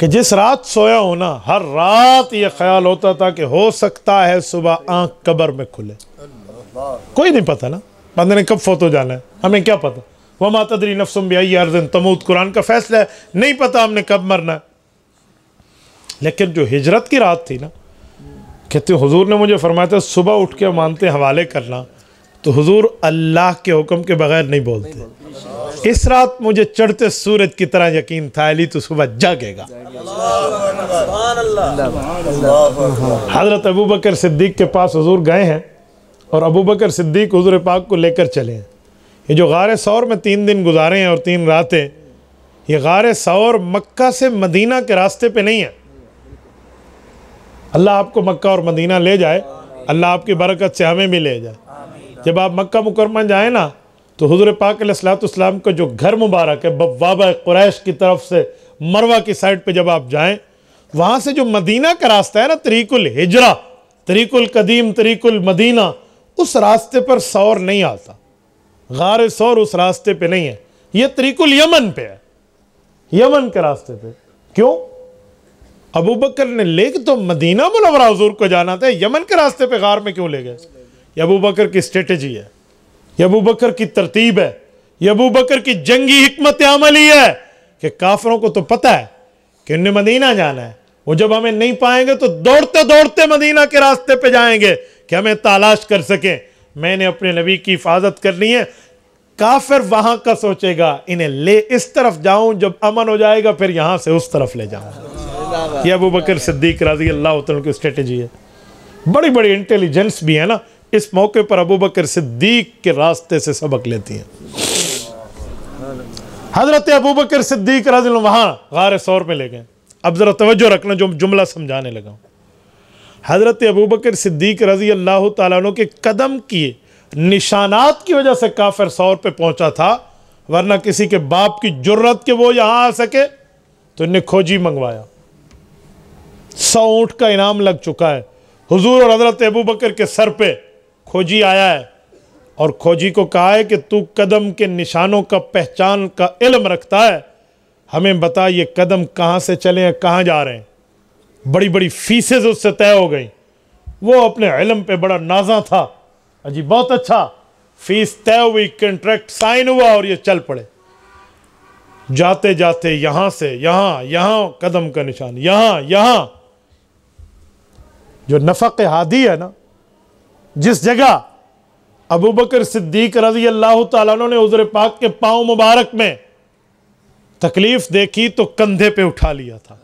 कि जिस रात सोया होना हर रात ये ख्याल होता था कि हो सकता है सुबह आंख कबर में खुले कोई नहीं पता ना बंदे ने कब फोतो जाना है हमें क्या पता वह मातदरी नफसुम भी अर्जन तमूद कुरान का फैसला है नहीं पता हमने कब मरना है लेकिन जो हिजरत की रात थी ना कहते हजूर ने मुझे फरमाया था सुबह उठ के मानते हवाले करना तो हजूर अल्लाह के हुक्म के बगैर नहीं बोलते इस रात मुझे चढ़ते सूरज की तरह यकीन था अली तो सुबह जागेगा हजरत अबू बकर सिद्दीक के पास हजूर गए हैं और अबू बकर सिद्दीक हजूर पाक को लेकर चले हैं ये जो गार सौर में तीन दिन गुजारे हैं और तीन रातें ये गार सौर मक्का से मदीना के रास्ते पे नहीं है अल्लाह आपको मक्का और मदीना ले जाए अल्लाह आपकी बरकत से हमें भी ले जाए जब आप मक्का मुकरमा जाए ना तो हजूर पाक सलाम का जो घर मुबारक है बवाब क्रैश की तरफ से मरवा की साइड पर जब आप जाए वहाँ से जो मदीना का रास्ता है ना तरीकुल हिजरा तरीकुल कदीम तरीकुल मदीना उस रास्ते पर सौर नहीं आता गार सौर उस रास्ते पे नहीं है ये तरीकुल यमन पे है यमन के रास्ते पे क्यों अबू बकर ने ले तो मदीना मुनवरा हजूर को जाना था यमन के रास्ते पे गार में क्यों ले गए अबू बकर की स्ट्रेटजी है यह अबू बकर की तरतीब है यह अबू बकर की जंगी हमत अमली है कि काफरों को तो पता है कि उन्हें मदीना जाना है वो जब हमें नहीं पाएंगे तो दौड़ते दौड़ते मदीना के रास्ते पे जाएंगे कि हमें तलाश कर सकें मैंने अपने नबी की हिफाजत करनी है काफिर वहां का सोचेगा इन्हें ले इस तरफ जाऊं जब अमन हो जाएगा फिर यहां से उस तरफ ले जाऊं यह अबू बकर सिद्दीक राजी अल्लाह की स्ट्रेटेजी है बड़ी बड़ी इंटेलिजेंस भी है ना इस मौके पर अबू बकर सिद्दीक के रास्ते से सबक लेती हैं हज़रत अबू बकर सिद्दीक रज वहाँ गार सौर में ले गए अब ज़रा तवज्जो रखना जो जुमला समझाने लगा हज़रत अबू बकर सिद्दीक रजी अल्लाह तु के कदम किए निशानात की वजह से काफिर सौर पे पहुंचा था वरना किसी के बाप की जुर्रत के वो यहां आ सके तो इन्हें खोजी मंगवाया सौ ऊंट का इनाम लग चुका है हुजूर और हजरत अबू बकर के सर पे खोजी आया है और खोजी को कहा है कि तू कदम के निशानों का पहचान का इलम रखता है हमें बता ये कदम कहाँ से चले हैं कहाँ जा रहे हैं बड़ी बड़ी फीसेज उससे तय हो गई वो अपने इलम पे बड़ा नाजा था अजी बहुत अच्छा फीस तय हुई कंट्रैक्ट साइन हुआ और ये चल पड़े जाते जाते यहां से यहां यहां कदम का निशान यहां यहां जो नफक हादी है ना जिस जगह अबू बकर सिद्दीक रजी अल्लाह ने उजर पाक के पाँव मुबारक में तकलीफ़ देखी तो कंधे पे उठा लिया था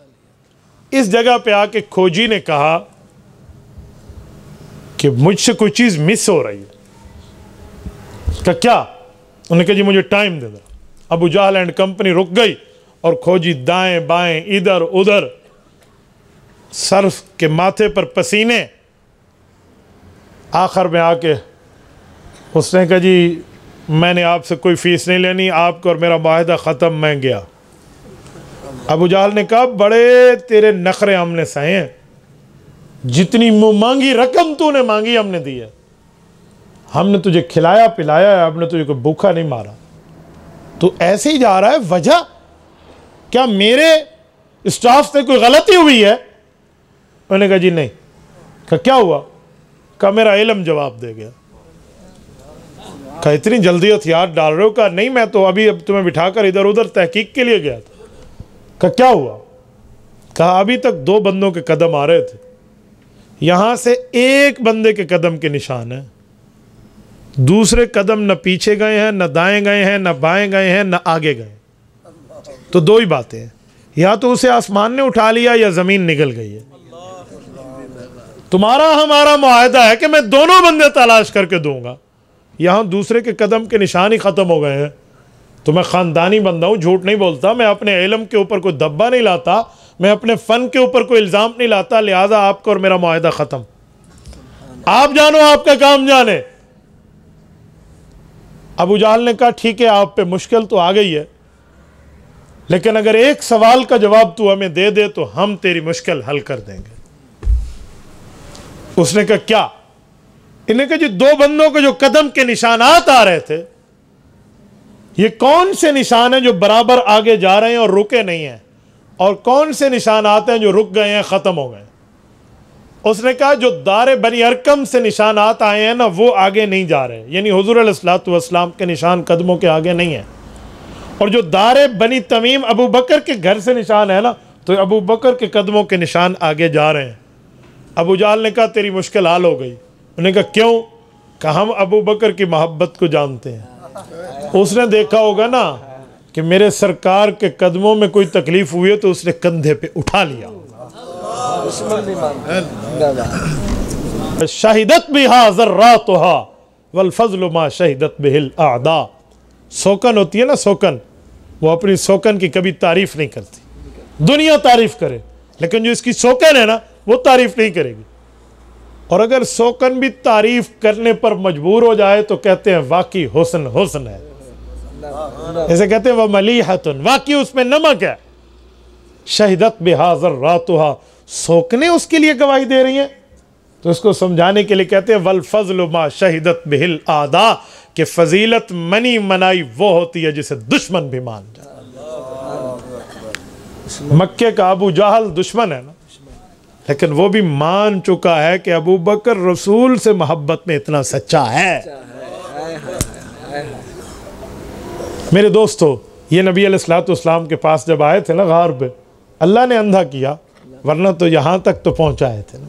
इस जगह पे आके खोजी ने कहा कि मुझसे कोई चीज़ मिस हो रही है का क्या उन्होंने कहा जी मुझे टाइम दे दो अब उजाल एंड कंपनी रुक गई और खोजी दाएं बाएं इधर उधर सर्फ के माथे पर पसीने आखिर में आके उसने कहा जी मैंने आपसे कोई फ़ीस नहीं लेनी आपको और मेरा माहदा ख़त्म मैं गया अबू जाल ने कहा बड़े तेरे नखरे हमने सहे जितनी मांगी रकम तूने मांगी हमने दी है हमने तुझे खिलाया पिलाया है हमने तुझे को भूखा नहीं मारा तो ऐसे ही जा रहा है वजह क्या मेरे स्टाफ से कोई गलती हुई है उन्होंने कहा जी नहीं कहा क्या हुआ कहा मेरा इलम जवाब दे गया कहा इतनी जल्दी हथियार डाल रहे हो का नहीं मैं तो अभी अब तुम्हें बिठाकर इधर उधर तहकीक के लिए गया था कहा क्या हुआ कहा अभी तक दो बंदों के कदम आ रहे थे यहां से एक बंदे के कदम के निशान हैं दूसरे कदम न पीछे गए हैं न दाएं गए हैं न बाएं गए हैं न आगे गए तो दो ही बातें या तो उसे आसमान ने उठा लिया या ज़मीन निकल गई है तुम्हारा हमारा माहदा है कि मैं दोनों बंदे तलाश करके दूंगा यहां दूसरे के कदम के निशान ही ख़त्म हो गए हैं तो मैं ख़ानदानी बंदा हूं झूठ नहीं बोलता मैं अपने इलम के ऊपर कोई दब्बा नहीं लाता मैं अपने फ़न के ऊपर कोई इल्ज़ाम नहीं लाता लिहाजा आपका और मेरा माहदा ख़त्म आप जानो आपका काम जाने अबू जाल ने कहा ठीक है आप पे मुश्किल तो आ गई है लेकिन अगर एक सवाल का जवाब तू हमें दे दे तो हम तेरी मुश्किल हल कर देंगे उसने कहा क्या इन्हें कहा जी दो बंदों के जो कदम के निशानात आ रहे थे ये कौन से निशान हैं जो बराबर आगे जा रहे हैं और रुके नहीं हैं और कौन से निशान आते हैं जो रुक गए हैं ख़त्म हो गए उसने कहा जो दार बनी अरकम से निशानात आए हैं ना वो आगे नहीं जा रहे यानी हजूर असलातम के निशान कदमों के आगे नहीं है और जो दार बनी तमीम अबू बकर के घर से निशान है ना तो अबू बकर के कदमों के निशान आगे जा रहे हैं अबू जाल ने कहा तेरी मुश्किल हाल हो गई उन्होंने कहा क्यों कहा हम अबू बकर की मोहब्बत को जानते हैं उसने देखा होगा ना कि मेरे सरकार के कदमों में कोई तकलीफ हुई है तो उसने कंधे पे उठा लिया शहीदत भी हाजर रात हा वल माँ शहीदत बिहिल आदा सोकन होती है ना सोकन वो अपनी सोकन की कभी तारीफ नहीं करती दुनिया तारीफ करे लेकिन जो इसकी सोकन है ना वो तारीफ नहीं करेगी और अगर सोकन भी तारीफ करने पर मजबूर हो जाए तो कहते हैं वाकई हुसन हुसन है ऐसे कहते हैं वह मलिहतन वाकई उसमें नमक है शहीदत बेहाजर रातुहा सोकने उसके लिए गवाही दे रही हैं तो उसको समझाने के लिए कहते हैं वल फजल मा शहीदत बिहिल आदा के फजीलत मनी मनाई वो होती है जिसे दुश्मन भी मान जाए मक्के का अबू जहल दुश्मन है ना लेकिन वो भी मान चुका है कि अबू बकर रसूल से मोहब्बत में इतना सच्चा है मेरे दोस्तों ये नबी अलैहिस्सलाम के पास जब आए थे ना गार पे अल्लाह ने अंधा किया वरना तो यहाँ तक तो पहुँचाए थे ना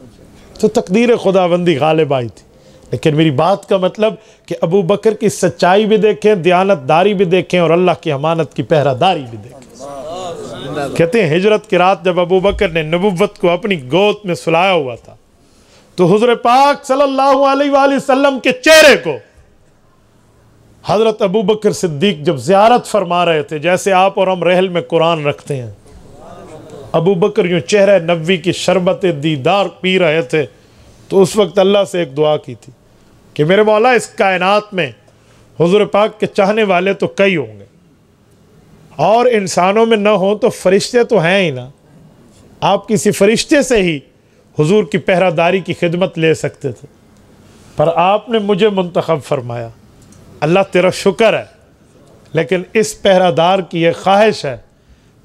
तो तकदीर खुदाबंदी गालिब आई थी लेकिन मेरी बात का मतलब कि अबू बकर की सच्चाई भी देखें दारी भी देखें और अल्लाह की अमानत की पहरादारी भी देखें कहते हैं हिजरत की रात जब अबू बकर ने नबुवत को अपनी गोद में सुलाया हुआ था तो हजर पाक सल्लल्लाहु अलैहि के चेहरे को हजरत अबू बकर सिद्दीक जब ज्यारत फरमा रहे थे जैसे आप और हम रहल में कुरान रखते हैं अबू बकर यूं चेहरे नबी की शरबत दीदार पी रहे थे तो उस वक्त अल्लाह से एक दुआ की थी कि मेरे मौला इस कायनात में हजूर पाक के चाहने वाले तो कई होंगे और इंसानों में न हो तो फरिश्ते तो हैं ही ना आप किसी फरिश्ते से ही हुजूर की पहरादारी की खिदमत ले सकते थे पर आपने मुझे मंतखब फरमाया अल्लाह तेरा शुक्र है लेकिन इस पहरादार की यह ख्वाहिश है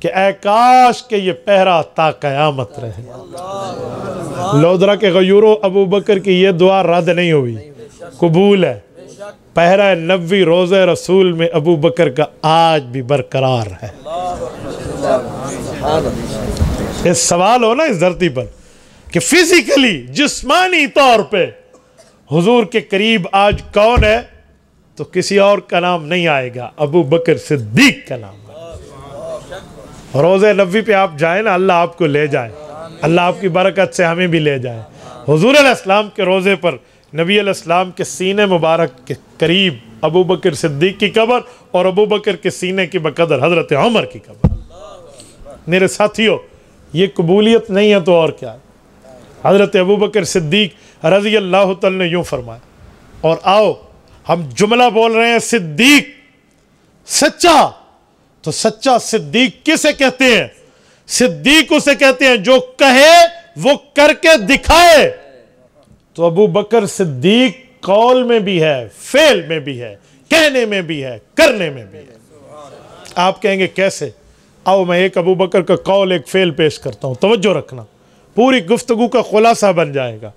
कि आकाश के ये पहरा ता क़यामत रहे लोदरा के गयूर अबू बकर की यह दुआ रद्द नहीं हुई कबूल है पहरा नबी रोज़ रसूल में अबू बकर का आज भी बरकरार है ये सवाल हो ना इस धरती पर कि फिज़िकली जिस्मानी तौर पे हुजूर के करीब आज कौन है तो किसी और का नाम नहीं आएगा अबू बकर सिद्दीक का नाम रोज़ नबी पे आप जाए ना अल्लाह आपको ले जाए अल्लाह आपकी बरकत से हमें भी ले जाए हजूर के रोज़े पर नबी अलैहिस्सलाम के सीने मुबारक के करीब अबू बकर सिद्दीक की कबर और अबू बकर के सीने की बकदर हज़रत उमर की कबर मेरे साथियों ये कबूलियत नहीं है तो और क्या है हज़रत अबू बकर सिद्दीक रज़ी अल्लाह ने यूँ फरमाया और आओ हम जुमला बोल रहे हैं सिद्दीक सच्चा तो सच्चा सिद्दीक किसे कहते हैं सिद्दीक उसे कहते हैं जो कहे वो करके दिखाए तो अबू बकर सिद्दीक कौल में भी है फेल में भी है कहने में भी है करने में भी है आप कहेंगे कैसे आओ मैं एक अबू बकर का कौल एक फेल पेश करता हूँ तवज्जो रखना पूरी गुफ्तगु का खुलासा बन जाएगा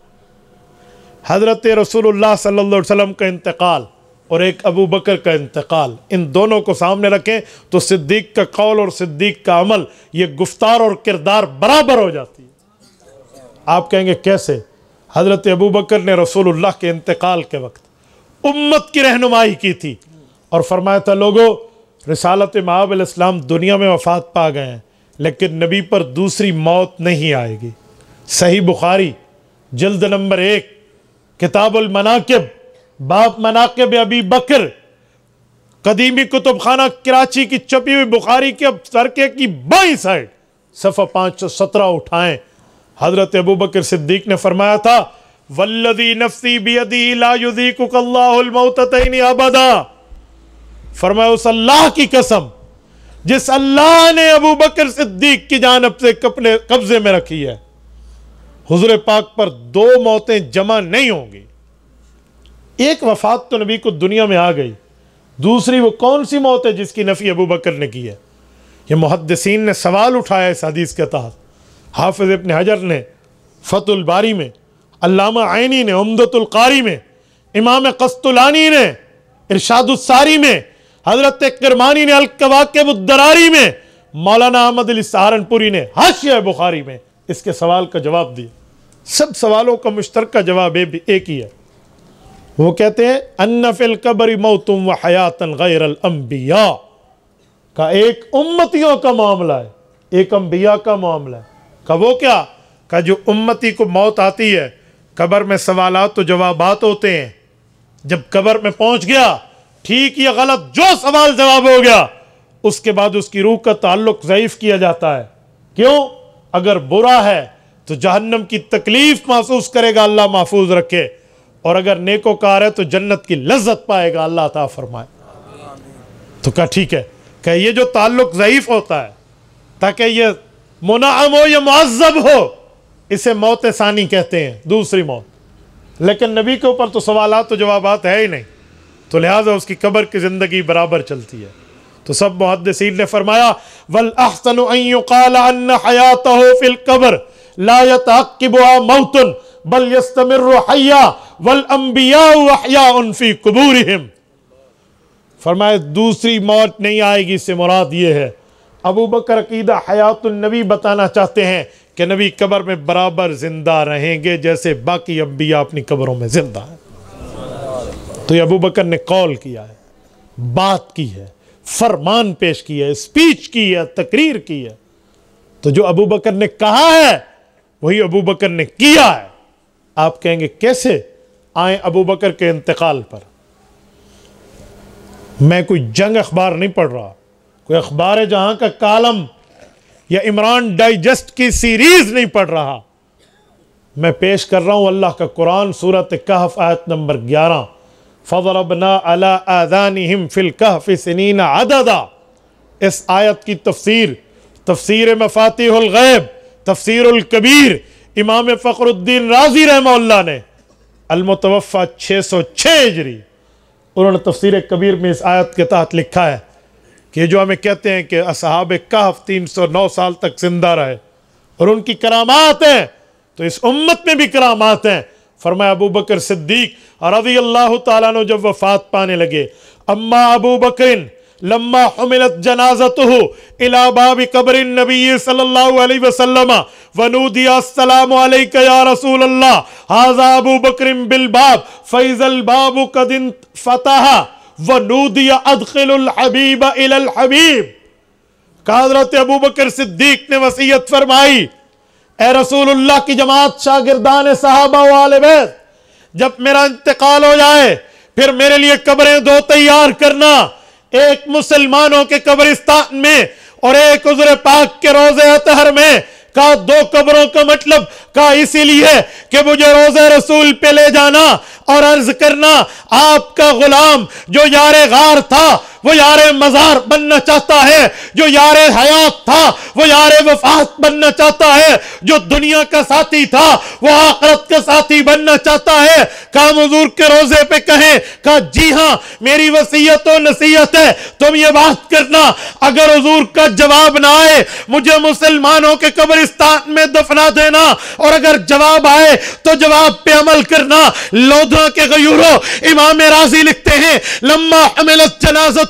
हज़रत रसूलुल्लाह सल्लल्लाहु अलैहि वसल्लम का इंतकाल और एक अबू बकर का इंतकाल इन दोनों को सामने रखें तो सिद्दीक का कौल और सिद्दीक का अमल ये गुफ्तार और किरदार बराबर हो जाती है आप कहेंगे कैसे हज़रत अबू बकर ने रसूलुल्लाह के इंतकाल के वक्त उम्मत की रहनुमाई की थी और फरमाया था लोगों रसालत महाब इस्लाम दुनिया में वफात पा गए हैं लेकिन नबी पर दूसरी मौत नहीं आएगी सही बुखारी जल्द नंबर एक किताबुलमनाकब बाप मनाकब अबी बकर कदीमी कुतुब खाना कराची की छपी हुई बुखारी के अब सरके की बाई साइड सफ़ा पाँच सौ सत्रह उठाएं हज़रत अबू बकर सिद्दीक ने फरमाया था वल्लदी नफसी बेदी लाउदीकुल्लातनी आबादा फरमाया उस अल्लाह की कसम जिस अल्लाह ने अबू बकर सिद्दीक की जानब से अपने कब्जे में रखी है हजूर पाक पर दो मौतें जमा नहीं होंगी एक वफात तो नबी को दुनिया में आ गई दूसरी वो कौन सी मौत है जिसकी नफ़ी अबू बकर ने की है ये मुहदसिन ने सवाल उठाया इस हदीस के तहत हाफिज़ इबन हजर ने फतुलबारी में अल्लामा आइनी ने उमदतुल्कारी में इमाम कस्तुलानी ने इरशादुलसारी में हज़रत किरमानी ने अलकवाकबरारी में मौलाना अहमद अली सहारनपुरी ने हाशिया बुखारी में इसके सवाल का जवाब दिया सब सवालों का मुश्तरक जवाब एक ही है वो कहते हैं अन्नफिल कबरी मौतुम व हयातन गैरअम्बिया का एक उम्मतियों का मामला है एक अम्बिया का मामला है का वो क्या का जो उम्मती को मौत आती है कबर में सवाल तो जवाब होते हैं जब कबर में पहुंच गया ठीक या गलत जो सवाल जवाब हो गया उसके बाद उसकी रूह का ताल्लुक ज़यीफ़ किया जाता है क्यों अगर बुरा है तो जहन्नम की तकलीफ महसूस करेगा अल्लाह महफूज रखे और अगर नेकोकार है तो जन्नत की लज्जत पाएगा अल्लाह ता फरमाए तो क्या ठीक है क्या ये जो ताल्लुक ज़यीफ़ होता है ताकि ये मुनाम हो या मुआजब हो इसे मौत सानी कहते हैं दूसरी मौत लेकिन नबी के ऊपर तो सवाल तो जवाब है ही नहीं तो लिहाजा उसकी कबर की ज़िंदगी बराबर चलती है तो सब मुहदसिन ने फरमाया वल अहसन फिल कबर लायत हक़िबा बल यस्तमिर हया वल फरमाया दूसरी मौत नहीं आएगी इससे मुराद ये है अबू बकर अकीदा नबी बताना चाहते हैं कि नबी कबर में बराबर ज़िंदा रहेंगे जैसे बाकी अम्बिया अपनी कबरों में ज़िंदा हैं तो ये अबू बकर ने कॉल किया है बात की है फरमान पेश किया है स्पीच की है तकरीर की है तो जो अबू बकर ने कहा है वही अबू बकर ने किया है आप कहेंगे कैसे आए अबू बकर के इंतकाल पर मैं कोई जंग अखबार नहीं पढ़ रहा कोई अखबार जहां का कालम या इमरान डाइजेस्ट की सीरीज नहीं पढ़ रहा मैं पेश कर रहा हूं अल्लाह का कुरान सूरत कहफ आयत नंबर ग्यारह फजल अला फिल इस आयत की तफसीर तफसीर मफातिहलगैब कबीर इमाम फ़खरुद्दीन राजी रहमल्ला ने अलमतवफ़ा छः सौ छः हजरी उन्होंने तफसीर कबीर में इस आयत के तहत लिखा है कि जो हमें कहते हैं कि असहाब कहफ तीन सौ नौ साल तक जिंदा रहे और उनकी करामात हैं तो इस उम्मत में भी करामात हैं फरमाया अबू बकर सिद्दीक और रजी अल्लाह तु जब वफात पाने लगे अम्मा अबू बकरिन लम्मा हमिलत जनाजत हो इलाबाब कबर नबी वनूदिया रसूल अल्लाह हाजा अबू बकरिन बिल बाब फैजल बाबू कदिन फतहा वनूदिया अदखिल अबू बकर सिद्दीक ने वसीयत फरमाई ए रसूलुल्लाह की जमात शागिरदान साहबा वालबैत जब मेरा इंतकाल हो जाए फिर मेरे लिए कबरें दो तैयार करना एक मुसलमानों के कब्रिस्तान में और एक उजरे पाक के रोजे अतहर में कहा दो कब्रों का मतलब कहा इसीलिए कि मुझे रोजे रसूल पे ले जाना और अर्ज करना आपका गुलाम जो यार गार था वो यार मज़ार बनना चाहता है जो यार हयात था वो यार वफात बनना चाहता है जो दुनिया का साथी था वो आखरत का साथी बनना चाहता है का मजूर के रोजे पे कहें का जी हाँ मेरी वसीयत और नसीहत है तुम ये बात करना अगर हजूर का जवाब ना आए मुझे मुसलमानों के कब्रिस्तान में दफना देना और अगर जवाब आए तो जवाब पे अमल करना लोधा के गयूरों इमाम राजी लिखते हैं लम्बा अमिलत जनाजत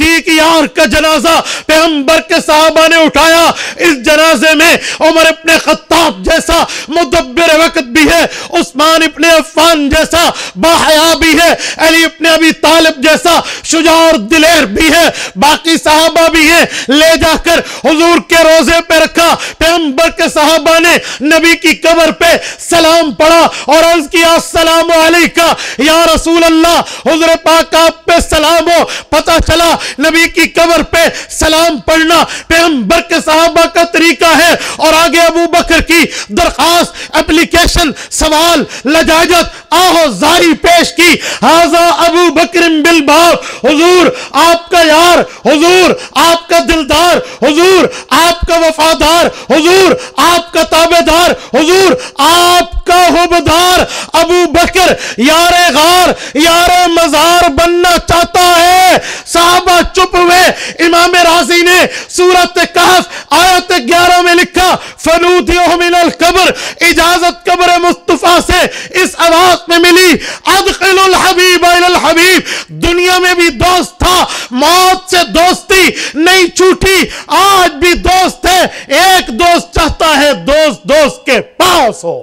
सिद्दीक यार का जनाजा पैगंबर के साहबा ने उठाया इस जनाजे में उमर अपने खत्ताब जैसा मुदब्बर वक्त भी है उस्मान अपने अफान जैसा बाहया भी है अली अपने अभी तालब जैसा शुजा और दिलेर भी है बाकी साहबा भी है ले जाकर हजूर के रोजे पे रखा पैगंबर के साहबा ने नबी की कबर पे सलाम पढ़ा और अर्ज किया सलाम का या रसूल अल्लाह हजूर पाक आप पे सलाम हो पता चला नबी की कबर पे सलाम पढ़ना पैगम्बर के साहबा का तरीका है और आगे अबू बकर की दरखास्त एप्लीकेशन सवाल लजाजत आहो जारी पेश की हाजा अबू बकर हुजूर आपका यार हुजूर आपका दिलदार हुजूर आपका वफादार हुजूर आपका ताबेदार हुजूर आपका हुबदार अबू बकर यार गार यार मजार बनना चाहता है साहबा चुप हुए इमाम राजी ने सूरत कहफ आयत ग्यारह में लिखा फनूदियो मिनल कब्र इजाजत कब्र मुस्तफ़ा से इस आवाज में मिली अदकिल हबीब हबीब दुनिया में भी दोस्त था मौत से दोस्ती नहीं छूटी आज भी दोस्त है एक दोस्त चाहता है दोस्त दोस्त के पास हो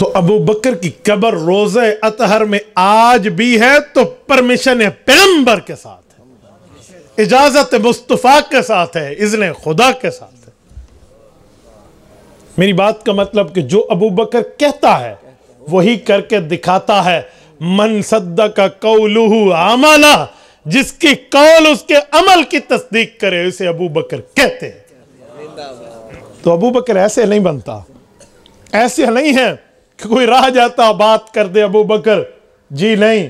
तो अबू बकर की कबर रोजे अतहर में आज भी है तो परमिशन है पैगंबर के साथ इजाज़त मुस्तफ़ा के साथ है इज़न खुदा के साथ है मेरी बात का मतलब कि जो अबू बकर कहता है वही करके दिखाता है मन सद का कौलूह आमाला जिसकी कौल उसके अमल की तस्दीक करे उसे अबू बकर कहते हैं तो अबू बकर ऐसे नहीं बनता ऐसे नहीं है कि कोई राह जाता बात कर दे अबू बकर जी नहीं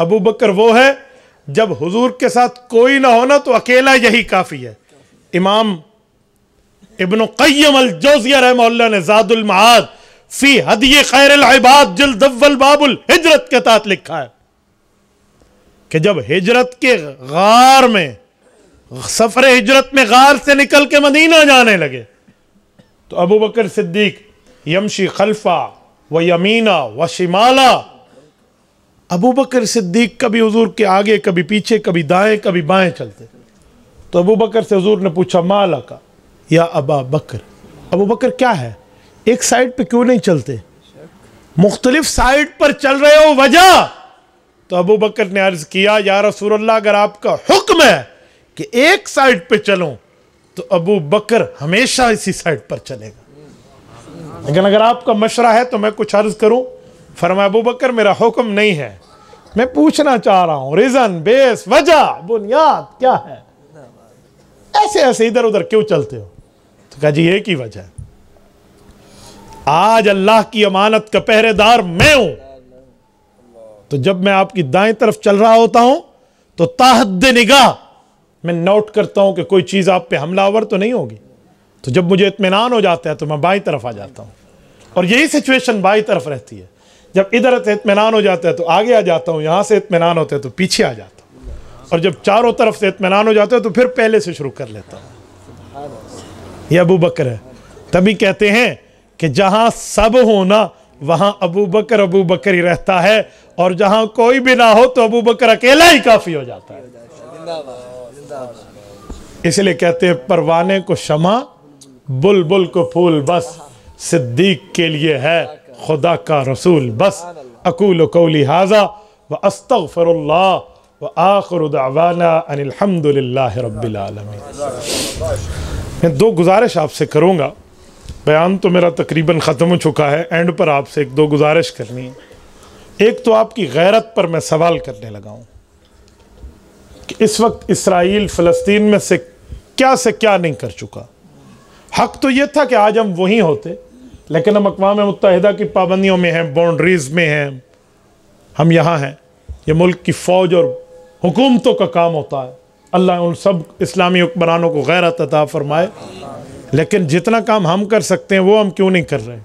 अबू बकर वो है जब हुजूर के साथ कोई ना होना तो अकेला यही काफ़ी है इमाम इबन कैम जोजिया रहमल्ला ने जादुलमाद फी हदिय खैर अबाद जल्दवल बाबुल हिजरत के तहत लिखा है कि जब हिजरत के गार में सफ़र हिजरत में गार से निकल के मदीना जाने लगे तो अबू बकर सिद्दीक यमशी खलफा व यमीना व शिमाला अबू बकर सिद्दीक कभी हजूर के आगे कभी पीछे कभी दाएं कभी बाएं चलते तो अबू बकर से हजूर ने पूछा माला का या अबा बकर अबू बकर क्या है एक साइड पे क्यों नहीं चलते मुख्तलिफ साइड पर चल रहे हो वजह तो अबू बकर ने अर्ज किया या रसूल्ला अगर आपका हुक्म है कि एक साइड पर चलो तो अबू बकर हमेशा इसी साइड पर चलेगा लेकिन अगर आपका मशरा है तो मैं कुछ अर्ज करूं फरमाया अबू बकर मेरा हुक्म नहीं है मैं पूछना चाह रहा हूं रीज़न बेस वजह बुनियाद क्या है ऐसे ऐसे इधर उधर क्यों चलते हो तो कहा जी एक ही वजह आज अल्लाह की अमानत का पहरेदार मैं हूं तो जब मैं आपकी दाएं तरफ चल रहा होता हूं तो ताहद निगाह मैं नोट करता हूं कि कोई चीज़ आप पे हमलावर तो नहीं होगी तो जब मुझे इतमान हो जाता है तो मैं बाई तरफ आ जाता हूं और यही सिचुएशन बाई तरफ रहती है जब इधर से इतमान हो जाता है तो आगे आ जाता हूँ यहाँ से इतमान होता है तो पीछे आ जाता हूँ और जब चारों तरफ से इतमान हो जाता है तो फिर पहले से शुरू कर लेता हूँ यह अबू बकर है तभी कहते हैं कि जहाँ सब ना वहाँ अबू बकर अबू बकर ही रहता है और जहाँ कोई भी ना हो तो अबू बकर अकेला ही काफ़ी हो जाता है इसलिए कहते हैं परवाने को शमा बुलबुल को फूल बस सिद्दीक के लिए है खुदा का रसूल बस अकूल कौली हाजा व अस्तफ़र व आखरदाना अनिलहमदिल्ला मैं दो गुजारिश आपसे करूँगा बयान तो मेरा तकरीबन ख़त्म हो चुका है एंड पर आपसे एक दो गुजारिश करनी है एक तो आपकी गैरत पर मैं सवाल करने लगा हूँ कि इस वक्त इसराइल फ़लस्तीन में से क्या से क्या नहीं कर चुका हक तो ये था कि आज हम वहीं होते लेकिन हम अकवा मुतहदा की पाबंदियों में हैं बाउंड्रीज़ में हैं हम यहाँ हैं ये मुल्क की फ़ौज और हुकूमतों का काम होता है अल्लाह उन सब इस्लामी हुक्मरानों को गैर अता फरमाए लेकिन जितना काम हम कर सकते हैं वो हम क्यों नहीं कर रहे हैं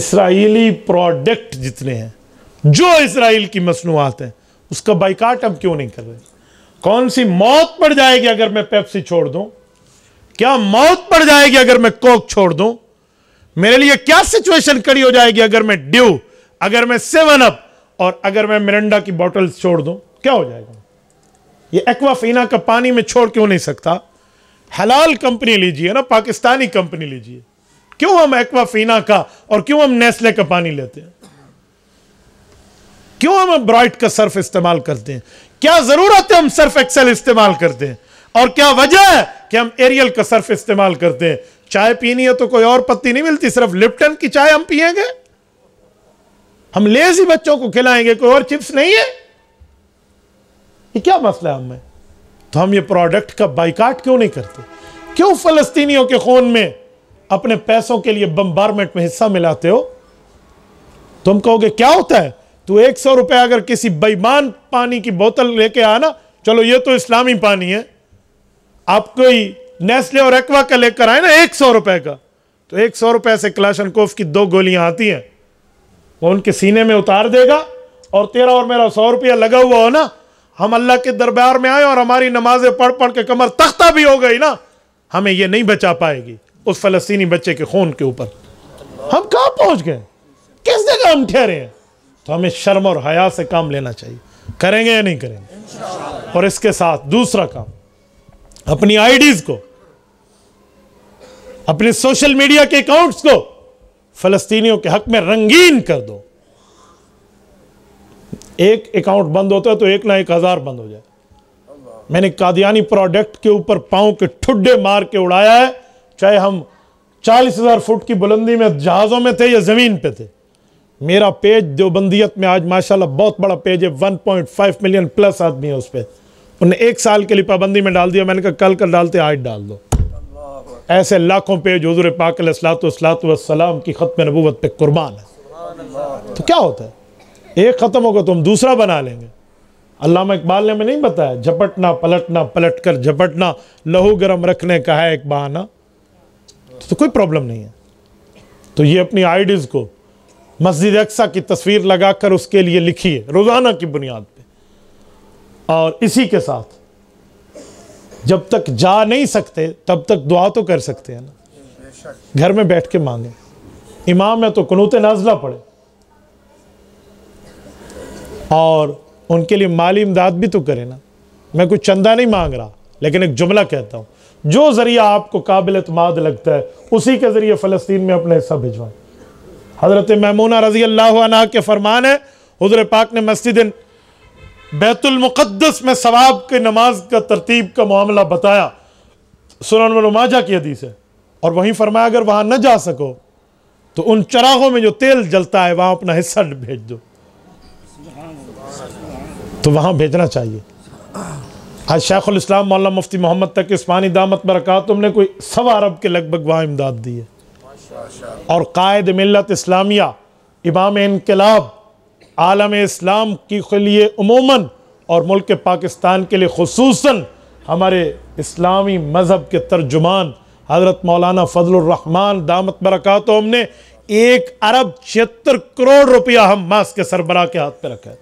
इसराइली प्रोडक्ट जितने हैं जो इसराइल की मसनूआत हैं उसका बाइकाट हम क्यों नहीं कर रहे कौन सी मौत पड़ जाएगी अगर मैं पेप्सी छोड़ दूँ क्या मौत पड़ जाएगी अगर मैं कोक छोड़ दूँ मेरे लिए क्या सिचुएशन कड़ी हो जाएगी अगर मैं ड्यू अगर मैं सेवन अप और अगर मैं मिरंडा की बॉटल छोड़ दूं क्या हो जाएगा ये एक्वाफीना का पानी में छोड़ क्यों नहीं सकता हलाल कंपनी लीजिए ना पाकिस्तानी कंपनी लीजिए क्यों हम एक्वाफीना का और क्यों हम नेस्ले का पानी लेते हैं क्यों हम ब्राइट का सर्फ इस्तेमाल करते हैं क्या जरूरत है हम सर्फ एक्सेल इस्तेमाल करते हैं और क्या वजह है कि हम एरियल का सर्फ इस्तेमाल करते हैं चाय पीनी है तो कोई और पत्ती नहीं मिलती सिर्फ लिप्टन की चाय हम पिएंगे हम लेजी बच्चों को खिलाएंगे कोई और चिप्स नहीं है ये क्या मसला है हमें तो हम ये प्रोडक्ट का बाइकाट क्यों नहीं करते क्यों फलस्तीनियों के खून में अपने पैसों के लिए बम्बारमेंट में हिस्सा मिलाते हो तुम कहोगे क्या होता है तू एक सौ रुपया अगर किसी बेईमान पानी की बोतल लेके आना चलो ये तो इस्लामी पानी है आप कोई नेस्ले और एक्वा का लेकर आए ना एक सौ रुपए का तो एक सौ रुपए से कोफ की दो गोलियां आती हैं वो उनके सीने में उतार देगा और तेरा और मेरा सौ रुपया लगा हुआ हो ना हम अल्लाह के दरबार में आए और हमारी नमाजें पढ़ पढ़ के कमर तख्ता भी हो गई ना हमें यह नहीं बचा पाएगी उस फलस्तीनी बच्चे के खून के ऊपर हम कहाँ पहुंच गए किस जगह हम ठहरे हैं तो हमें शर्म और हया से काम लेना चाहिए करेंगे या नहीं करेंगे और इसके साथ दूसरा काम अपनी आईडीज को अपने सोशल मीडिया के अकाउंट्स को फलस्तीनियों के हक में रंगीन कर दो एक अकाउंट बंद होता है तो एक ना एक हजार बंद हो जाए मैंने कादियानी प्रोडक्ट के ऊपर पांव के ठुड्डे मार के उड़ाया है चाहे हम चालीस हजार फुट की बुलंदी में जहाज़ों में थे या ज़मीन पे थे मेरा पेज देवबंदियत में आज माशाल्लाह बहुत बड़ा पेज है 1.5 मिलियन प्लस आदमी है उस पर उन्हें एक साल के लिए पाबंदी में डाल दिया मैंने कहा कल कल डालते आज डाल दो ऐसे लाखों पेज हजूर पाक असलातम की ख़त्म नबूत पे कुर्बान है तो क्या होता है एक ख़त्म होगा तो हम दूसरा बना लेंगे अलामा इकबाल ने हमें नहीं बताया झपटना पलटना पलट कर झपटना लहू गर्म रखने का है एक बहाना तो, तो कोई प्रॉब्लम नहीं है तो ये अपनी आइडियाज़ को मस्जिद अक्सा की तस्वीर लगाकर उसके लिए लिखिए रोज़ाना की बुनियाद और इसी के साथ जब तक जा नहीं सकते तब तक दुआ तो कर सकते हैं ना घर में बैठ के मांगे इमाम है तो कनूत नाजला पड़े और उनके लिए माली इमदाद भी तो करें ना मैं कुछ चंदा नहीं मांग रहा लेकिन एक जुमला कहता हूं जो ज़रिया आपको काबिल अतमाद लगता है उसी के ज़रिए फ़लस्तीन में अपना हिस्सा भिजवाएं हज़रत महमूना रज़ी अल्लाह के फरमान है हजर पाक ने मस्जिद बैतुलमुक़दस में सवाब के नमाज का तरतीब का मामला बताया सुन की हदीस है और वहीं फरमाया अगर वहाँ न जा सको तो उन चरागों में जो तेल जलता है वहाँ अपना हिस्सा भेज दो तो वहाँ भेजना चाहिए आज शेखुल इस्लाम मौलाना मुफ्ती मोहम्मद तक इस्मानी दामत कहा तुमने कोई सवा अरब के लगभग वहाँ इमदाद दी है और कायद मिलत इस्लामिया इमाम इनकलाब आलम इस्लाम के लिए उमूमा और मुल्क पाकिस्तान के लिए खसूस हमारे इस्लामी मज़हब के तर्जुमान हज़रत मौलाना फ़जलरहमान दामत बरक़ात हमने एक अरब छिहत्तर करोड़ रुपया हम मास के सरबराह के हाथ पे रखा है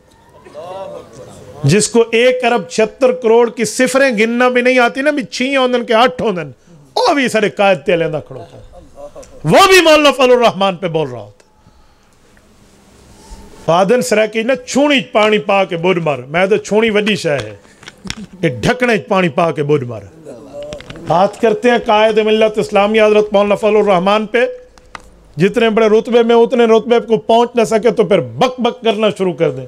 जिसको एक अरब छिहत्तर करोड़ की सिफरें गिनना भी नहीं आती ना भी छी औंदन के आठ औंदन वो भी सर कायदे लेंदा खड़ो वो भी मौलाना फजलरहमान पे बोल रहा होता फादन सराकी ना छूणी पानी पा के ॿोॾ मार मैं तो छूणी वही शह है ये ढकने पानी पा के ॿोॾ मार बात करते हैं कायद मिलत इस्लामी हजरत मौलाना पे जितने बड़े रुतबे में उतने रुतबे को पहुंच ना सके तो फिर बक बक करना शुरू कर दें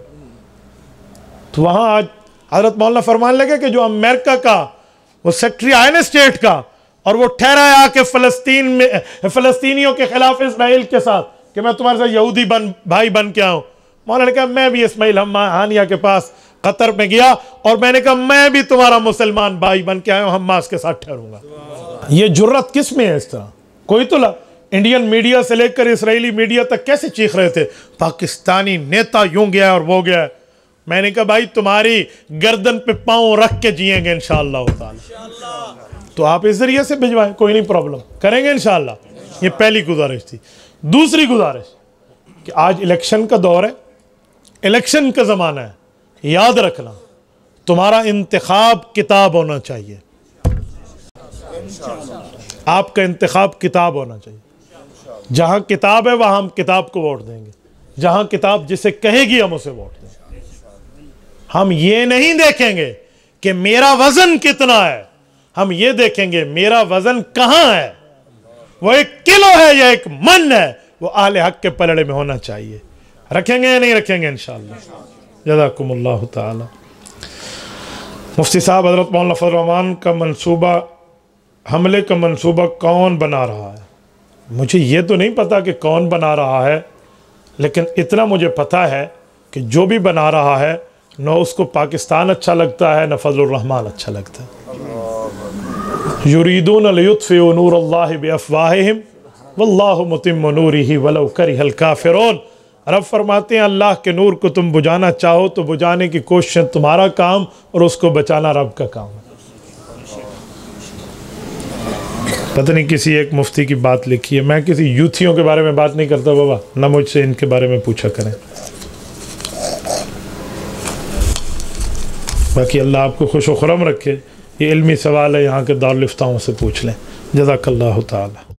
तो वहां आज हजरत मौलाना फरमान लगे कि जो अमेरिका का वो सेक्रेटरी आयन स्टेट का और वो ठहरा है आके फलस्तीन में फलस्तीनियों के खिलाफ इसराइल के साथ कि मैं तुम्हारे साथ यहूदी बन भाई बन के आऊँ मौलाना ने कहा मैं भी इसमाइल हानिया के पास कतर में गया और मैंने कहा मैं भी तुम्हारा मुसलमान भाई बन के आया हूँ हम्मास के साथ ठहरूंगा ये जुर्रत किस में है इस तरह कोई तो ला इंडियन मीडिया से लेकर इसराइली मीडिया तक कैसे चीख रहे थे पाकिस्तानी नेता यूं गया और वो गया मैंने कहा भाई तुम्हारी गर्दन पे पाँव रख के जिएंगे इन तो आप इस जरिए से भिजवाएं कोई नहीं प्रॉब्लम करेंगे इन ये पहली गुजारिश थी दूसरी गुजारिश कि आज इलेक्शन का दौर है इलेक्शन का ज़माना है याद रखना तुम्हारा इंतखब किताब होना चाहिए आपका इंतखब किताब होना चाहिए जहाँ किताब है वहाँ हम किताब को वोट देंगे जहाँ किताब जिसे कहेगी हम उसे वोट देंगे हम ये नहीं देखेंगे कि मेरा वजन कितना है हम ये देखेंगे मेरा वजन कहाँ है वो एक किलो है या एक मन है वो आले हक के पलड़े में होना चाहिए रखेंगे या नहीं रखेंगे इन शदाकुमल्ला मुफ्ती साहब हज़रत मौलाना का मनसूबा हमले का मनसूबा कौन बना रहा है मुझे ये तो नहीं पता कि कौन बना रहा है लेकिन इतना मुझे पता है कि जो भी बना रहा है न उसको पाकिस्तान अच्छा लगता है न फजलरहमान अच्छा लगता है यूरीदून नूर अल्लाह बफ़वाहिम वल्लाह मुतिम नूरी वलो करी हल्का फ़िर रब फरमाते हैं अल्लाह के नूर को तुम बुझाना चाहो तो बुझाने की कोशिश तुम्हारा काम और उसको बचाना रब का काम है पता नहीं किसी एक मुफ्ती की बात लिखी है मैं किसी यूथियों के बारे में बात नहीं करता बाबा ना मुझसे इनके बारे में पूछा करें बाकी अल्लाह आपको खुश वरम रखे ये इल्मी सवाल है यहाँ के दारफ्ताओं से पूछ लें जजाकल्ला ताली